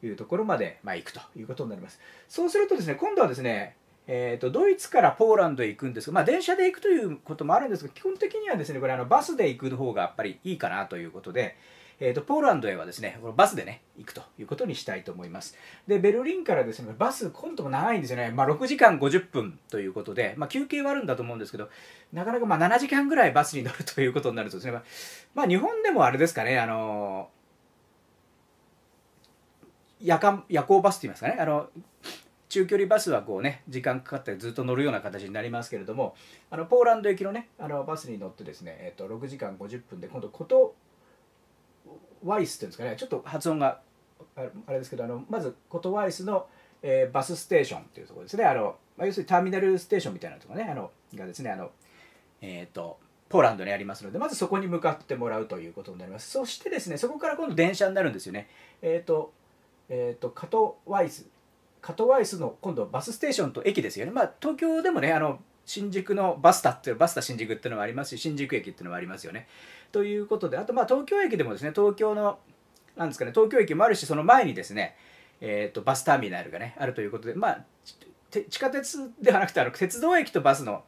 というところまで、まあ、行くということになります。そうするとですね、今度はですね、えーと、ドイツからポーランドへ行くんですが、まあ、電車で行くということもあるんですが基本的にはですねこれあのバスで行く方がやっぱりいいかなということで、えーと、ポーランドへはですねこのバスでね行くということにしたいと思いますでベルリンからですねバス今度も長いんですよね、まあ、6時間50分ということで、まあ、休憩はあるんだと思うんですけどなかなかまあ7時間ぐらいバスに乗るということになるとですね、まあ、日本でもあれですかねあのー、夜間夜行バスって言いますかねあの中距離バスはこうね時間かかってずっと乗るような形になりますけれどもあのポーランド行きのねあのバスに乗ってですね、えー、と6時間50分で今度ことワイスっていうんですかねちょっと発音があれですけどあのまずことワイスの、えー、バスステーションっていうところですねあの、まあ、要するにターミナルステーションみたいなところねあのがですねあの、えっ、ー、とポーランドにありますのでまずそこに向かってもらうということになりますそしてですねそこから今度電車になるんですよねえっ、ー、とえっ、ー、とカトワイスカトワイスの今度バスステーションと駅ですよね、まあ、東京でもねあの新宿のバスタっていうバスタ新宿っていうのもありますし新宿駅っていうのもありますよね。ということであとまあ東京駅でもですね東京のなんですかね東京駅もあるしその前にですね、えー、とバスターミナルがねあるということで、まあ、地下鉄ではなくてあの鉄道駅とバスの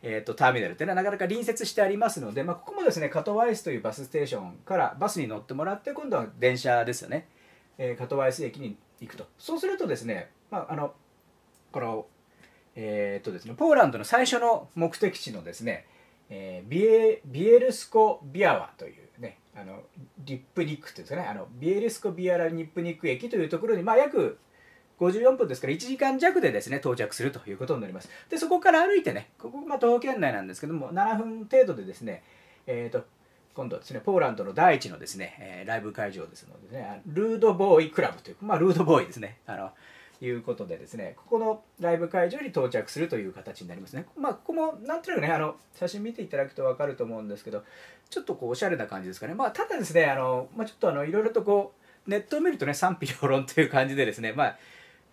えーと、ターミナルっていうのはなかなか隣接してありますので、まあ、ここもですねカトワイスというバスステーションからバスに乗ってもらって今度は電車ですよね、えー、カトワイス駅にいくとそうするとですね、まあ、あのこの、えー、っとですね、ポーランドの最初の目的地のですね、えー、ビエビエルスコ・ビアワという、ね、あのリップニックというんですかねあのビエルスコ・ビアラ・ニップニック駅というところに、まあ、約54分ですから1時間弱でですね到着するということになりますでそこから歩いてねここ、まあ、徒歩圏内なんですけども7分程度でですね、えーと今度はですね、ポーランドの第一のですね、えー、ライブ会場ですのでね、ルードボーイクラブという、まあ、ルードボーイですね。あのいうことでですね、ここのライブ会場に到着するという形になりますね。まあ、ここもなんとなくね、あの、写真見ていただくと分かると思うんですけど、ちょっとこう、おしゃれな感じですかね。まあ、ただですね、あの、まあ、ちょっとあの、いろいろとこう、ネットを見るとね、賛否両論という感じでですね、まあ、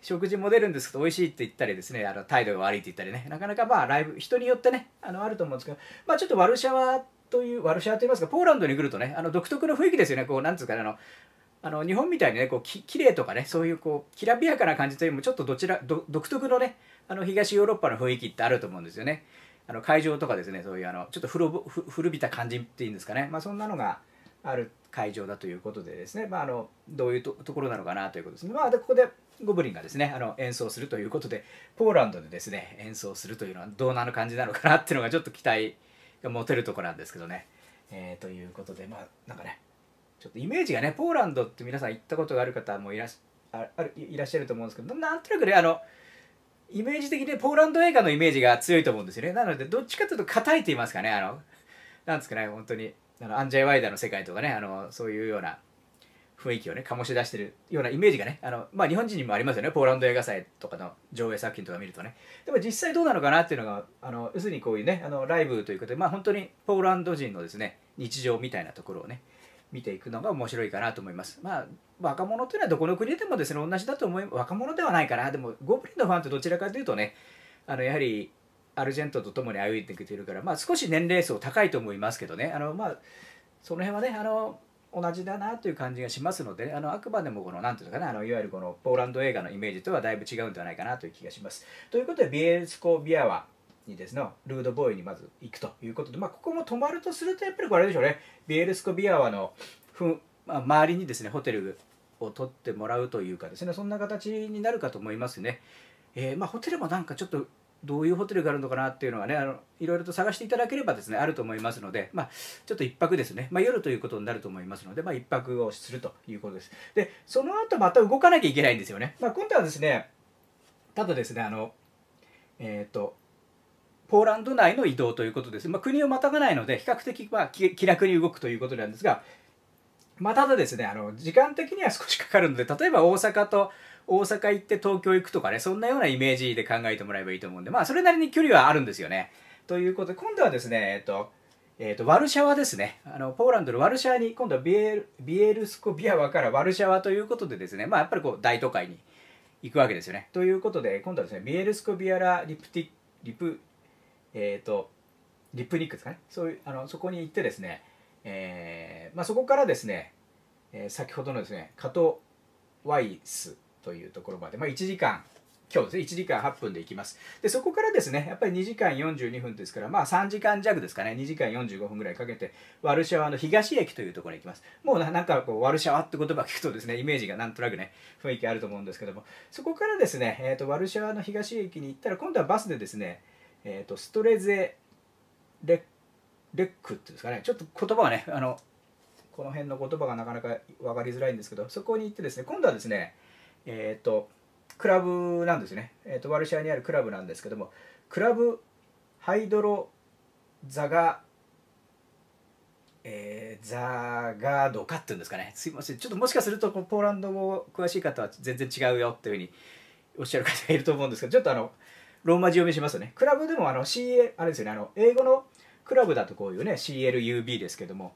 食事も出るんですけど美味しいって言ったりですねあの態度が悪いって言ったりねなかなかまあライブ人によってねあのあると思うんですけどまあちょっとワルシャワというワルシャワと言いますかポーランドに来るとねあの独特の雰囲気ですよねこうなんつうかあのあの日本みたいにねこうき綺麗とかねそういうこうきらびやかな感じというよりもちょっとどちら独特のねあの東ヨーロッパの雰囲気ってあると思うんですよね。あの会場とかですねそういうあのちょっと古びた感じっていうんですかね、まあ、そんなのがある会場だということでですね、まあ、あのどういうところなのかなということですね。まあ、でここでゴブリンがですねあの演奏するということでポーランドでですね演奏するというのはどうなの感じなのかなっていうのがちょっと期待モテるとこなんですけどね。えー、ということでまあなんかねちょっとイメージがねポーランドって皆さん行ったことがある方もいらっしゃいらっしゃると思うんですけどなんとなくねあのイメージ的にポーランド映画のイメージが強いと思うんですよねなのでどっちかというと硬いと言いますかねあのなんですかね本当にあのアンジャイ・ワイダーの世界とかねあのそういうような雰囲気をね醸し出してるようなイメージがねあの、まあ、日本人にもありますよねポーランド映画祭とかの上映作品とか見るとねでも実際どうなのかなっていうのがあの要するにこういうねあのライブということで、まあ、本当にポーランド人のですね日常みたいなところをね見ていくのが面白いかなと思います。まあ、若者というのはどこの国でもですね同じだと思い若者ではないかなでもゴブリンのファンってどちらかというとねあのやはりアルジェントと共に歩いてくれてるから、まあ、少し年齢層高いと思いますけどねあの、まあ、その辺はねあの同じだなという感じがしますので、ね、あのあくまでもこの何ていうのかなあのいわゆるこのポーランド映画のイメージとはだいぶ違うんではないかなという気がします。ということでビエルスコ・ビアはにですね、ルードボーイにまず行くということで、まあ、ここも泊まるとするとやっぱりこれでしょうねビエルスコ・ビアワのふ、まあ、周りにですねホテルを取ってもらうというかですねそんな形になるかと思いますね。えー、まあ、ホテルもなんかちょっとどういうホテルがあるのかなっていうのがねあのいろいろと探していただければですねあると思いますので、まあ、ちょっと1泊ですね、まあ、夜ということになると思いますので、まあ、1泊をするということですでその後また動かなきゃいけないんですよね、まあ、今度はですねただですねあのえっ、ー、とポーランド内の移動ということです、まあ、国をまたがないので比較的まあ気楽に動くということなんですが、まあ、ただですねあの時間的には少しかかるので例えば大阪と大阪行って東京行くとかね、そんなようなイメージで考えてもらえばいいと思うんで、まあそれなりに距離はあるんですよね。ということで、今度はですね、えっと、えっと、とワルシャワですねあのポーランドのワルシャワに今度はビエルビエルスコビアワからワルシャワということでですね、まあ、やっぱりこう大都会に行くわけですよねということで今度はですねビエルスコビアラリプティリプえっ、ー、とリプニックですかねそういうあのそこに行ってですね、えーまあ、そこからですね、えー、先ほどのですねカトワイスというところまで、まあ、1時間今日ですね、1時間8分でいきます。で、そこからですね、やっぱり2時間42分ですから、まあ3時間弱ですかね、2時間45分ぐらいかけて、ワルシャワの東駅というところに行きます。もうなんかこう、ワルシャワって言葉聞くとですね、イメージがなんとなくね、雰囲気あると思うんですけども、そこからですね、えーと、ワルシャワの東駅に行ったら、今度はバスでですね、えーと、ストレゼレックっていうんですかね、ちょっと言葉はね、あの、この辺の言葉がなかなか分かりづらいんですけど、そこに行ってですね、今度はですね、えっ、ー、と、クラブなんですね。えっ、ー、と、ワルシャワにあるクラブなんですけども、クラブハイドロザガ、えー、ザガードカっていうんですかね。すいません。ちょっともしかすると、ポーランド語詳しい方は全然違うよっていうふうにおっしゃる方がいると思うんですけど、ちょっとあの、ローマ字読みしますね。クラブでもあの CL、あれですよね、あの、英語のクラブだとこういうね、CLUB ですけども、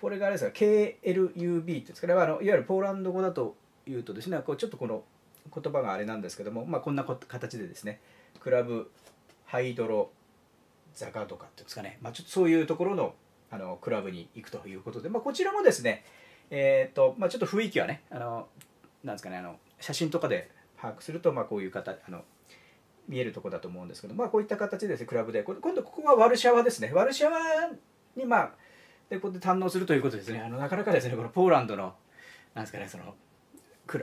これがあれですか、KLUB ってですかね、あのいわゆるポーランド語だというとですねこうちょっとこの言葉があれなんですけども、まあ、こんな形でですねクラブハイドロザガとかっていうんですかね、まあ、ちょっとそういうところのあのクラブに行くということで、まあ、こちらもですね、えーとまあ、ちょっと雰囲気はねあのなんですかねあの写真とかで把握すると、まあ、こういう方あの見えるとこだと思うんですけど、まあ、こういった形でです、ね、クラブで今度ここはワルシャワですねワルシャワにまあでここで堪能するということですねあのなかなかですねこのポーランドのなんですかねその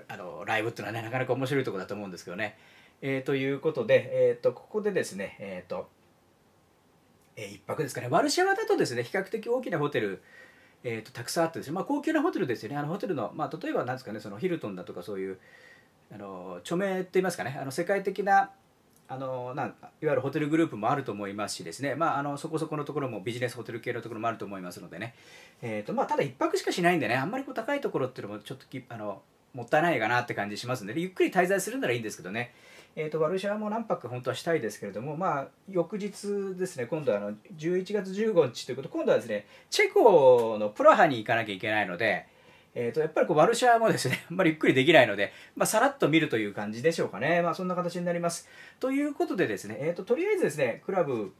あのライブっていうのはねなかなか面白いとこだと思うんですけどね。えー、ということで、えーと、ここでですね、えーとえー、1泊ですかねワルシャワだとですね比較的大きなホテルえーと、たくさんあってですね、まあ、高級なホテルですよねあのホテルの、まあ、例えばなんですかねそのヒルトンだとかそういうあの著名とい言いますかねあの世界的なあのなんいわゆるホテルグループもあると思いますしですね、まあ、あのそこそこのところもビジネスホテル系のところもあると思いますのでね、えーとまあ、ただ1泊しかしないんでねあんまりこう高いところっていうのもちょっとあのもったいないかなって感じしますんで、ね、ゆっくり滞在するならいいんですけどね、えーと、ワルシャワも何泊本当はしたいですけれども、まあ、翌日ですね、今度はあの11月15日ということ今度はですね、チェコのプラハに行かなきゃいけないので、えーと、やっぱりこうワルシャワもですね、あんまりゆっくりできないので、まあ、さらっと見るという感じでしょうかね、まあ、そんな形になります。ということでですね、えーと、ととりあえずですね、クラブ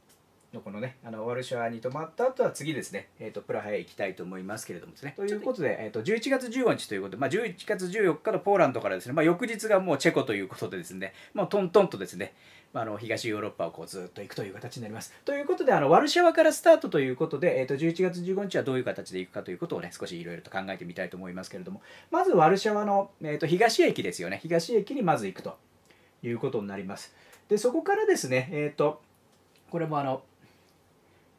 のこのねあのワルシャワに泊まった後は次ですね、えーと、プラハへ行きたいと思いますけれどもですねということで、えーと、11月15日ということで、まあ、11月14日のポーランドからですね、まあ、翌日がもうチェコということでですねもうトントンとですね、まあ、の東ヨーロッパをこうずっと行くという形になりますということであのワルシャワからスタートということで、えーと、と11月15日はどういう形で行くかということをね少しいろいろと考えてみたいと思いますけれどもまずワルシャワの、えー、と東駅ですよね東駅にまず行くということになりますでそこからですねえっ、ー、とこれもあの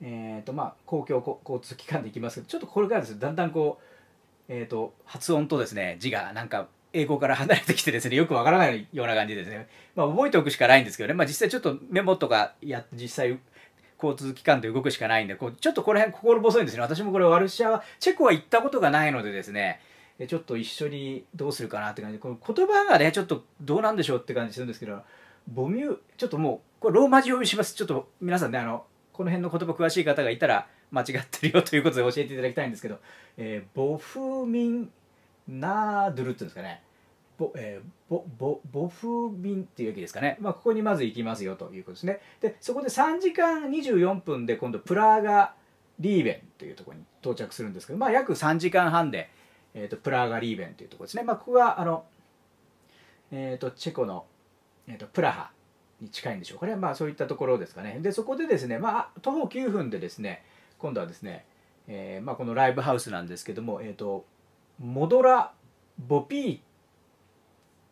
えーとまあ、公共交通機関でいきますけどちょっとこれからですだんだんこう、えーと、発音とですね字がなんか英語から離れてきてですねよくわからないような感じですね、まあ、覚えておくしかないんですけどね、まあ、実際ちょっとメモとかや実際交通機関で動くしかないんでこうちょっとこの辺心細いんですね私もこれワルシャワチェコは行ったことがないのでですねちょっと一緒にどうするかなって感じでこの言葉がねちょっとどうなんでしょうって感じするんですけど母乳ちょっともうこれローマ字読みしますちょっと皆さんねあのこの辺の言葉詳しい方がいたら間違ってるよということで教えていただきたいんですけど、えー、ボフミンナードゥルっていうんですかねボ,、えー、ボボボフミンっていうわけですかね、まあ、ここにまず行きますよということですねでそこで3時間24分で今度プラーガリーベンというところに到着するんですけど、まあ、約3時間半で、えーと、プラーガリーベンというところですね、まあ、ここはあの、えーと、チェコの、えーとプラハに近いんでしょうかね、まあ、そういったところですかねでそこでですね、まあ、徒歩9分でですね今度はですね、えー、まあ、このライブハウスなんですけども、えーと、モドラ・ボピー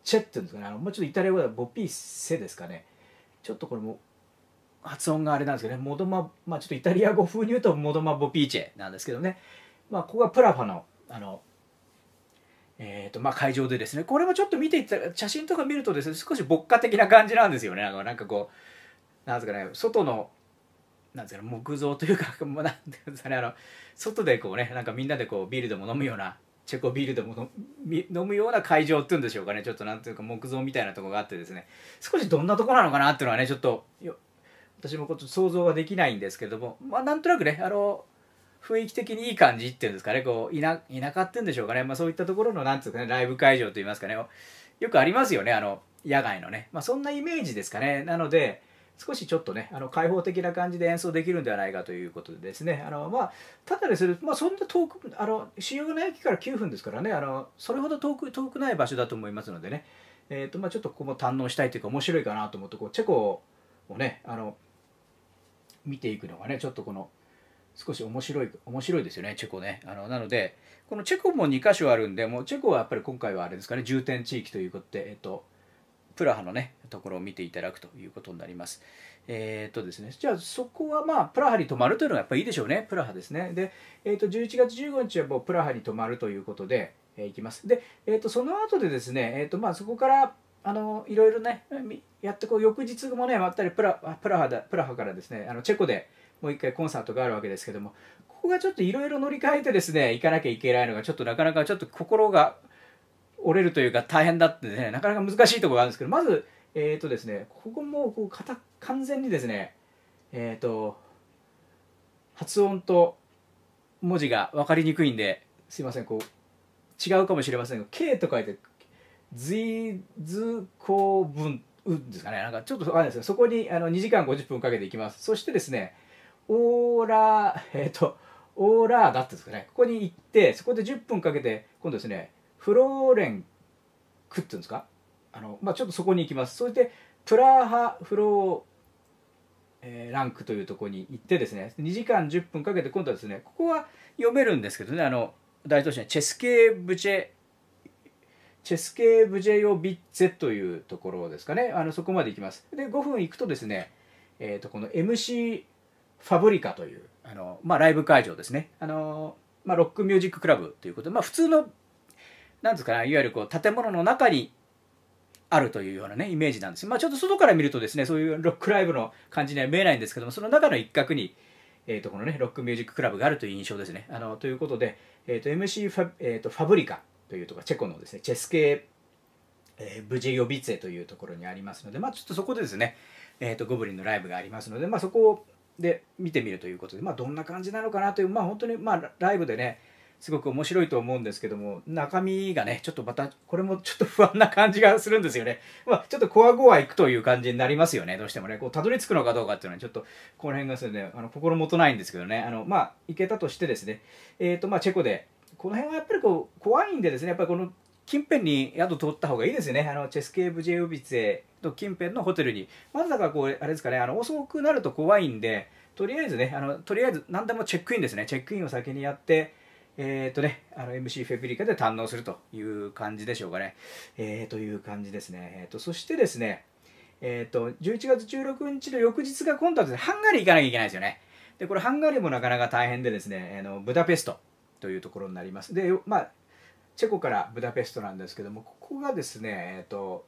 チェっていうんですかねあのもうちょっとイタリア語ではボピーセですかねちょっとこれも発音があれなんですけどねモドマ、まあ、ちょっとイタリア語風に言うとモドマ・ボピーチェなんですけどね、まあ、ここはプラファのあのえーとまあ、会場でですねこれもちょっと見ていた写真とか見るとですね少し牧歌的な感じなんですよねなんかこうなんですかね外のなんですかね木造というか なんですかねあの外でこうねなんかみんなでこうビールでも飲むようなチェコビールでも飲むような会場っていうんでしょうかねちょっとなんていうか木造みたいなとこがあってですね少しどんなとこなのかなっていうのはねちょっと私も想像はできないんですけどもまあなんとなくねあの雰囲気的にいい感じっていうんですかね、こう、田田舎っていうんでしょうかね、まあそういったところの、なんつうかね、ライブ会場といいますかね、よくありますよね、あの、野外のね。まあそんなイメージですかね。なので、少しちょっとね、あの開放的な感じで演奏できるんではないかということでですね、あのまあ、ただですね、まあ、そんな遠く、あの新横浜駅から9分ですからね、あのそれほど遠く遠くない場所だと思いますのでね、えーとまあ、ちょっとここも堪能したいというか、面白いかなと思って、こうチェコをね、あの見ていくのがね、ちょっとこの、少し面白い、面白いですよね、チェコね。あの、なので、このチェコも2カ所あるんで、もうチェコはやっぱり今回はあれですかね、重点地域ということで、えっと、プラハのね、ところを見ていただくということになります。えー、っとですね、じゃあそこはまあ、プラハに泊まるというのがやっぱりいいでしょうね、プラハですね。で、えー、っと、11月15日はもうプラハに泊まるということで、えー、行きます。で、えー、っと、その後でですね、えっと、まあ、そこから、あの、いろいろね、やってこう、翌日もね、まったりプラプラハだプラハからですね、あのチェコで、もう一回コンサートがあるわけですけどもここがちょっといろいろ乗り換えてですね行かなきゃいけないのがちょっとなかなかちょっと心が折れるというか大変だってねなかなか難しいところがあるんですけどまずえっ、ー、とですねここもこうかた完全にですねえっ、ー、と発音と文字が分かりにくいんですいませんこう違うかもしれませんが「K」と書いて「ずいずこぶん」ですかねなんかちょっと分かんないですけどそこにあの2時間50分かけていきますそしてですねオーラ、えっ、ー、と、オーラーダっんですかね、ここに行って、そこで10分かけて、今度ですね、フローレンクっていうんですか、あの、まあ、ちょっとそこに行きます。そして、プラハフロー、えランクというとこに行ってですね、2時間10分かけて、今度はですね、ここは読めるんですけどね、あの、大都市のチェスケーブチェ、チェスケーブジェヨビッツェというところですかね、あのそこまで行きます。で、5分行くとですね、えっ、ー、と、この MC ファブリカというあの、まあ、ライブ会場ですねあの、まあ、ロックミュージッククラブということで、まあ、普通のなんですかねいわゆるこう建物の中にあるというようなねイメージなんですまあ、ちょっと外から見るとですねそういうロックライブの感じには見えないんですけどもその中の一角に、えー、とこのねロックミュージッククラブがあるという印象ですねあのということで、えー、と MC ファ,、えー、とファブリカというとこチェコのですねチェス系えー、ブジェ・ヨビツェというところにありますので、まあ、ちょっとそこでですね、えーと、とゴブリンのライブがありますので、まあ、そこをで見てみるということで、まあ、どんな感じなのかなという、まあ、本当に、まあ、ライブでねすごく面白いと思うんですけども中身がねちょっとまたこれもちょっと不安な感じがするんですよね、まあ、ちょっとコアゴアいくという感じになりますよねどうしてもねこうたどり着くのかどうかっていうのはちょっとこの辺がですねあの心もとないんですけどねあのまあいけたとしてですねえっ、ー、とまあチェコでこの辺はやっぱりこう怖いんでですねやっぱりこの近辺に宿取った方がいいですよね。あの、チェスケーブジェウビツェと近辺のホテルに。まずかこう、あれですかね、あの、遅くなると怖いんで、とりあえずね、あの、とりあえず何でもチェックインですね。チェックインを先にやって、えっ、ー、とね、あの、MC フェブリカで堪能するという感じでしょうかね。えー、という感じですね。えっ、ー、と、そしてですね、えっ、ー、と、11月16日の翌日が今度は、ね、ハンガリー行かなきゃいけないですよね。で、これハンガリーもなかなか大変でですね、あの、ブダペストというところになります。で、まあ、チェコからブダペストなんですけどもここがですねえっ、ー、と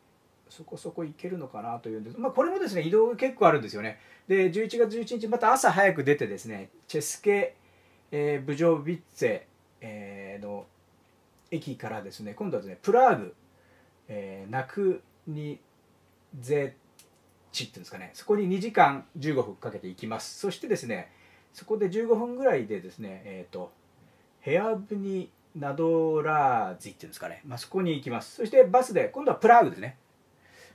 そこそこ行けるのかなというんですまあこれもですね移動が結構あるんですよねで11月11日また朝早く出てですねチェスケ、えー、ブジョビッツェ、えー、の駅からですね今度はですねプラーグ、えー、ナクニゼチっていうんですかねそこに2時間15分かけて行きますそしてですねそこで15分ぐらいでですねえっ、ー、とヘアブニナドラージっていうんですかね、まあ、そこに行きますそしてバスで今度はプラグですね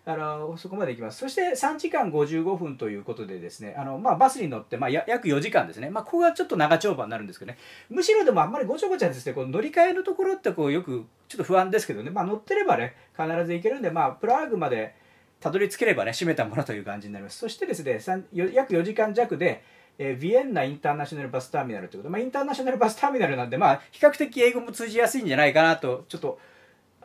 あのそこまで行きますそして3時間55分ということでですねあの、まあ、バスに乗って、まあ、約4時間ですね、まあ、ここがちょっと長丁場になるんですけどねむしろでもあんまりごちゃごちゃですねこの乗り換えのところってこうよくちょっと不安ですけどね、まあ、乗ってればね必ず行けるんで、まあ、プラグまでたどり着ければね閉めたものという感じになりますそしてですね約4時間弱でえー、ビエンナインターナショナルバスターミナルということで、まあ、インターナショナルバスターミナルなんで、まあ、比較的英語も通じやすいんじゃないかなと、ちょっと、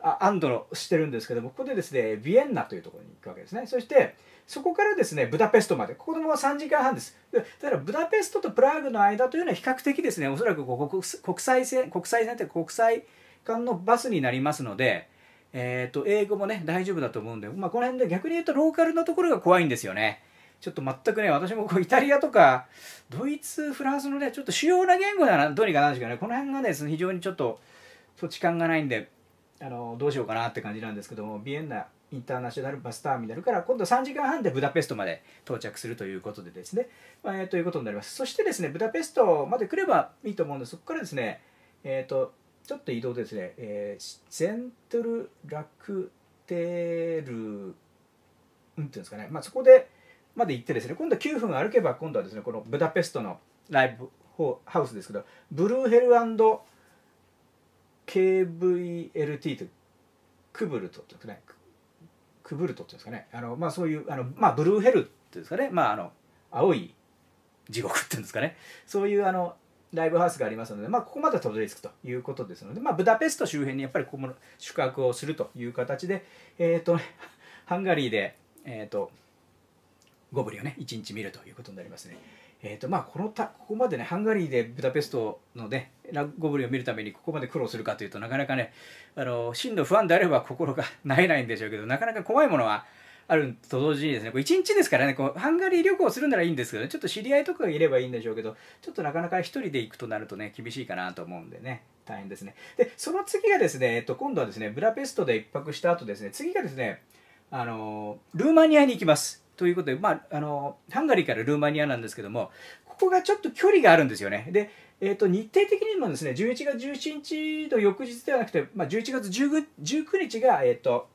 ン安堵してるんですけども、ここでですね、ビエンナというところに行くわけですね。そして、そこからですね、ブダペストまで。ここでも3時間半です。だから、ブダペストとプラグの間というのは比較的ですね、おそらく国際線、国際線って国際間のバスになりますので、えっ、ー、と、英語もね、大丈夫だと思うんで、まあ、この辺で逆に言うとローカルのところが怖いんですよね。ちょっと全くね、私もこうイタリアとか、ドイツ、フランスのね、ちょっと主要な言語ならどうにかなんですけどね、この辺がね、その非常にちょっと土地勘がないんで、あのどうしようかなって感じなんですけども、ビエンナインターナショナルバスターミナルから今度3時間半でブダペストまで到着するということでですね、まあ、えー、ということになります。そしてですね、ブダペストまで来ればいいと思うんです、そこからですね、えっ、ー、と、ちょっと移動ですね、えー、ゼントル・ラクテル、うんていうんですかね、まあ、そこで、まで行ってですね今度は9分歩けば今度はですねこのブダペストのライブハウスですけどブルーヘル &KVLT とクブルトというかねクブルトっていうんですかねあの、まあ、そういうあの、まあ、ブルーヘルっていうんですかね、まあ、あの青い地獄っていうんですかねそういうあのライブハウスがありますので、まあ、ここまでたどり着くということですので、まあ、ブダペスト周辺にやっぱりここも宿泊をするという形で、えーとハンガリーで、えーとゴブリをね1日見るということになりますね。えーとまあ、このたここまでねハンガリーでブダペストのねラゴブリを見るためにここまで苦労するかというとなかなかねあの真の不安であれば心が慣えないんでしょうけどなかなか怖いものはあると同時にですねこれ1日ですからねこうハンガリー旅行するならいいんですけど、ね、ちょっと知り合いとかがいればいいんでしょうけどちょっとなかなか1人で行くとなるとね厳しいかなと思うんでね大変ですねでその次がですね、えっと、今度はですねブダペストで1泊した後ですね次がですねあのルーマニアに行きます。ということで、まあ、あの、ハンガリーからルーマニアなんですけども、ここがちょっと距離があるんですよね。で、えっ、ー、と、日程的にもですね、11月17日の翌日ではなくて、まあ、11月19日が、えっ、ー、と、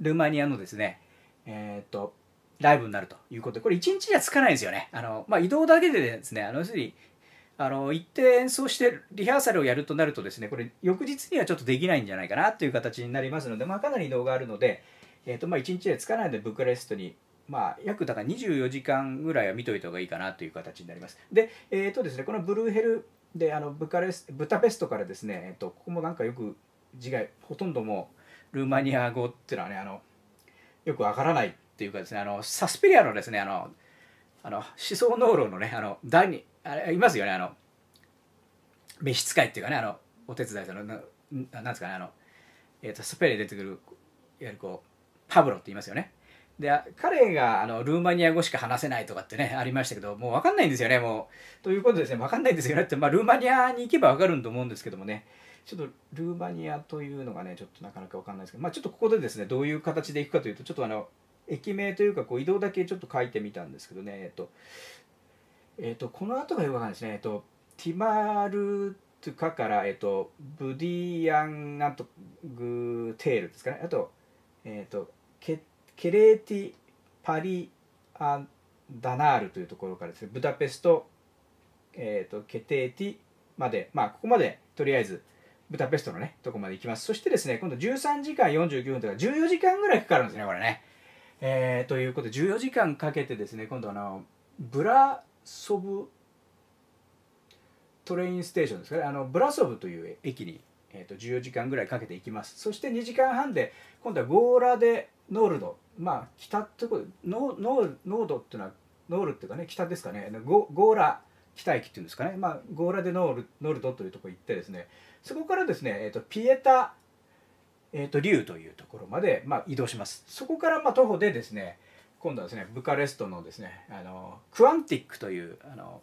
ルーマニアのですね、えっ、ー、と、ライブになるということで、これ1日じゃつかないんですよね。あの、まあ、移動だけでですね、あの、要するに、あの、行って演奏して、リハーサルをやるとなるとですね、これ、翌日にはちょっとできないんじゃないかなという形になりますので、まあ、かなり移動があるので、えっ、と、まあ、1日でつかないので、ブクレストにまあ、約だから24時間ぐらいは見といた方がいいかなという形になります。で、えーとですね、このブルーヘルであのブカレスブタペストからですね、えーと、ここもなんかよく字がほとんどもうルーマニア語っていうのはねあのよくわからないっていうかですねあのサスペリアのですねあのあの思想能論のねあの第にあいますよねあの召使いっていうかねあのお手伝いさんのななんですかねあの、えーと、スペリに出てくるいわゆるこうパブロって言いますよねで彼があのルーマニア語しか話せないとかってねありましたけどもう分かんないんですよねもう。ということですね分かんないんですよねって、まあ、ルーマニアに行けば分かると思うんですけどもねちょっとルーマニアというのがねちょっとなかなか分かんないですけど、まあ、ちょっとここでですねどういう形でいくかというとちょっとあの駅名というかこう移動だけちょっと書いてみたんですけどねえっと、えっと、この後がよく分かんないですねえっとティマルトゥカから、えっと、ブディアン・アントグ・テールですかねあと,、えっとケッケレーティ・パリ・アダナールというところからですねブダペスト、えーと、ケテーティまで、まあ、ここまでとりあえずブダペストのねとこまで行きますそしてですね今度13時間49分とか14時間ぐらいかかるんですねこれね、えー、ということで14時間かけてですね今度あのブラソブトレインステーションですかねあのブラソブという駅に、えーと、と14時間ぐらいかけて行きますそして2時間半で今度はゴーラでノールドまあ北ってこと濃濃濃ドっていうのはノールっていうかね北ですかねゴーラ北駅っていうんですかね、まあ、ゴーラでノールノルドというとこ行ってですねそこからですね、えーと、ピエタ、えーと、リュウというところまで、まあ、移動しますそこからまあ徒歩でですね今度はですねブカレストのですねあのクアンティックというあの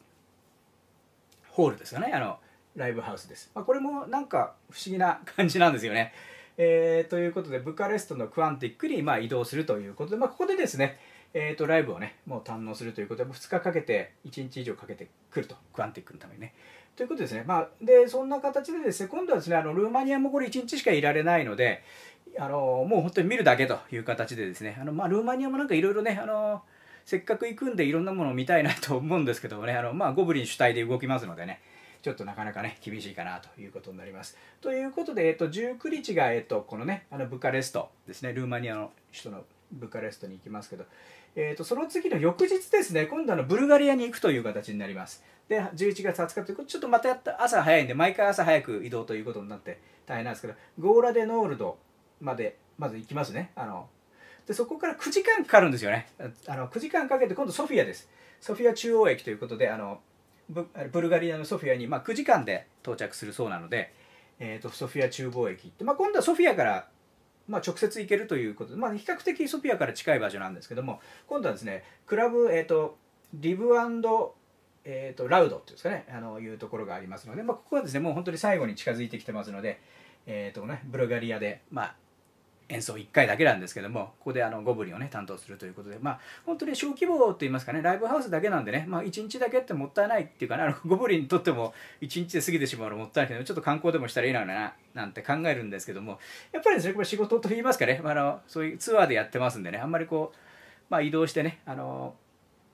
ホールですかねあのライブハウスです、まあ、これもなんか不思議な感じなんですよねえー、ということでブカレストのクアンティックにま移動するということで、まあ、ここでですね、えー、とライブをねもう堪能するということで2日かけて1日以上かけてくるとクアンティックのためにね。ということですね、まあ、でそんな形でですね今度はですねあのルーマニアもこれ1日しかいられないのであのもう本当に見るだけという形でですねあの、まあ、ルーマニアもなんかいろいろねあのせっかく行くんでいろんなものを見たいなと思うんですけどもねあの、まあ、ゴブリン主体で動きますのでねちょっとなかなかね、厳しいかなということになります。ということで、えっと、19日が、えっと、このね、あのブカレストですね、ルーマニアの首都のブカレストに行きますけど、えっと、とその次の翌日ですね、今度はブルガリアに行くという形になります。で、11月20日ということちょっとまたやった朝早いんで、毎回朝早く移動ということになって大変なんですけど、ゴーラデノールドまで、まず行きますね。あのでそこから9時間かかるんですよね。あの9時間かけて、今度ソフィアです。ソフィア中央駅ということで、あのブルガリアのソフィアに、まあ、9時間で到着するそうなので、えーと、ソフィア中貿駅って、まあ、今度はソフィアから、まあ、直接行けるということで、まあ、比較的ソフィアから近い場所なんですけども今度はですねクラブ、えーと、リブえーと、とラウドっていうんですかねあのいうところがありますので、まあ、ここはですねもう本当に最後に近づいてきてますので、えーとね、ブルガリアで、まあ、演奏1回だけなんですけどもここであのゴブリンをね担当するということでまあ本当に小規模といいますかねライブハウスだけなんでねまあ1日だけってもったいないっていうかねあのゴブリンにとっても1日で過ぎてしまうのもったいないけどちょっと観光でもしたらいいのかななんて考えるんですけどもやっぱりですねこれ仕事といいますかね、まあ、のそういうツアーでやってますんでねあんまりこう、まあ、移動してねあの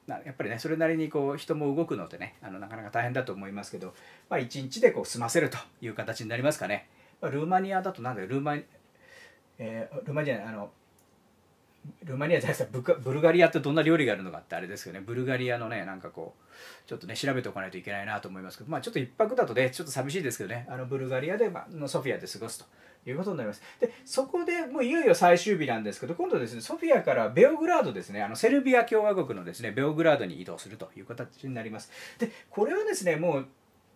やっぱりねそれなりにこう人も動くのでねあのなかなか大変だと思いますけど、まあ、1日でこう済ませるという形になりますかね。ルーマニアだとなんだルーマえー、ルーマニアあのルーマニアじゃないですかブルガリアってどんな料理があるのかってあれですよねブルガリアのねなんかこうちょっとね調べておかないといけないなと思いますけどまあちょっと一泊だとねちょっと寂しいですけどねあのブルガリアで、まあのソフィアで過ごすということになりますでそこでもういよいよ最終日なんですけど今度ですねソフィアからベオグラードですねあのセルビア共和国のですねベオグラードに移動するという形になりますでこれはですねもう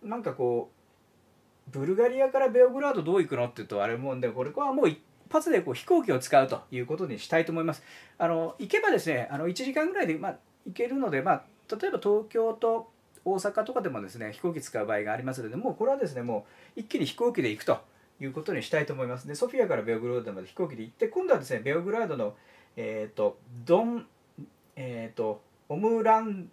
なんかこうブルガリアからベオグラードどう行くのって言うとあれもんでこれはもう行って発でこう飛行機を使うということにしたいと思います。あの行けばですねあの1時間ぐらいで、まあ、行けるので、まあ、例えば東京と大阪とかでもですね飛行機使う場合がありますのでもうこれはですねもう一気に飛行機で行くということにしたいと思います。でソフィアからベオグラードまで飛行機で行って今度はですねベオグラードの、えーと、とドン、えーと、オムラン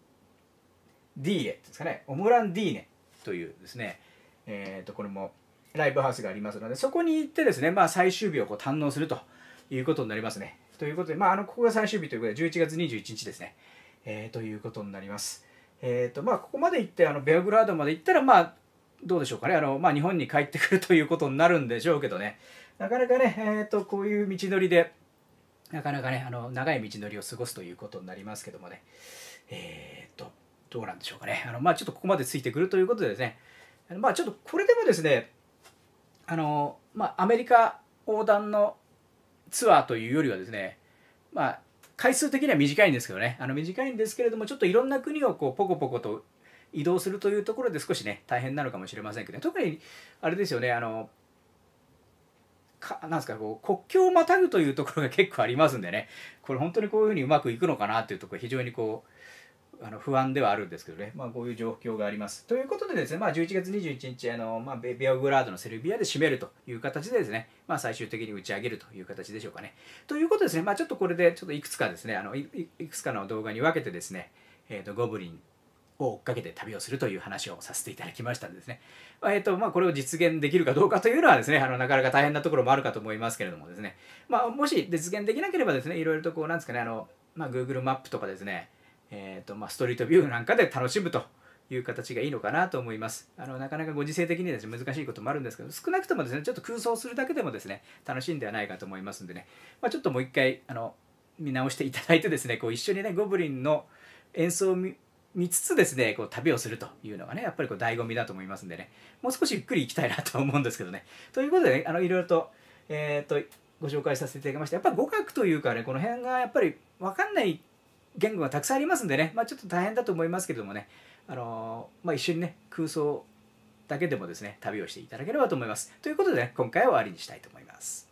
ディーレですかねオムランディーネというですね、えーとこれもライブハウスがありますのでそこに行ってですね、まあ、最終日をこう堪能するということになりますね。ということで、まあ、あのここが最終日ということで11月21日ですね、えー、ということになります。えーとまあ、ここまで行ってあのベオグラードまで行ったら、まあ、どうでしょうかねあの、まあ、日本に帰ってくるということになるんでしょうけどねなかなかね、えーと、こういう道のりでなかなかねあの長い道のりを過ごすということになりますけどもねえっ、ー、とどうなんでしょうかねあの、まあ、ちょっとここまでついてくるということでですねまあちょっとこれでもですねあの、まあ、アメリカ横断のツアーというよりはですね、まあ、回数的には短いんですけどねあの短いんですけれどもちょっといろんな国をこうポコポコと移動するというところで少しね大変なのかもしれませんけど、ね、特にあれですよねあのかなんすかこう国境をまたぐというところが結構ありますんでねこれ本当にこういうふうにうまくいくのかなというところ非常にこうあの不安ではあるんですけどね、まあ、こういう状況があります。ということでですね、まあ、11月21日あの、まあ、ベオグラードのセルビアで締めるという形でですね、まあ、最終的に打ち上げるという形でしょうかね。ということですね、まあ、ちょっとこれでちょっといくつかですねあのいくつかの動画に分けてですね、えーと、ゴブリンを追っかけて旅をするという話をさせていただきましたんですね。まあ、えっ、ー、と、まあ、これを実現できるかどうかというのはですね、あの、なかなか大変なところもあるかと思いますけれどもですね、まあ、もし実現できなければですね、いろいろとこう、なんですかね、あの、まあ、Google マップとかですね、えーとまあ、ストリートビューなんかで楽しむという形がいいのかなと思います。あのなかなかご時世的にです、ね、難しいこともあるんですけど少なくともですねちょっと空想するだけでもですね楽しいんではないかと思いますんでね、まあ、ちょっともう一回あの見直していただいてですねこう一緒にねゴブリンの演奏を見見つつですねこう旅をするというのがねやっぱりこう醍醐味だと思いますんでねもう少しゆっくり行きたいなと思うんですけどね。ということでねあのいろいろと,、えーと、とご紹介させていただきましたやっぱり語学というかねこの辺がやっぱり分かんない言語がたくさんありますんでね、まあ、ちょっと大変だと思いますけどもね、あのまあ、一緒にね空想だけでもですね旅をしていただければと思います。ということで、ね、今回は終わりにしたいと思います。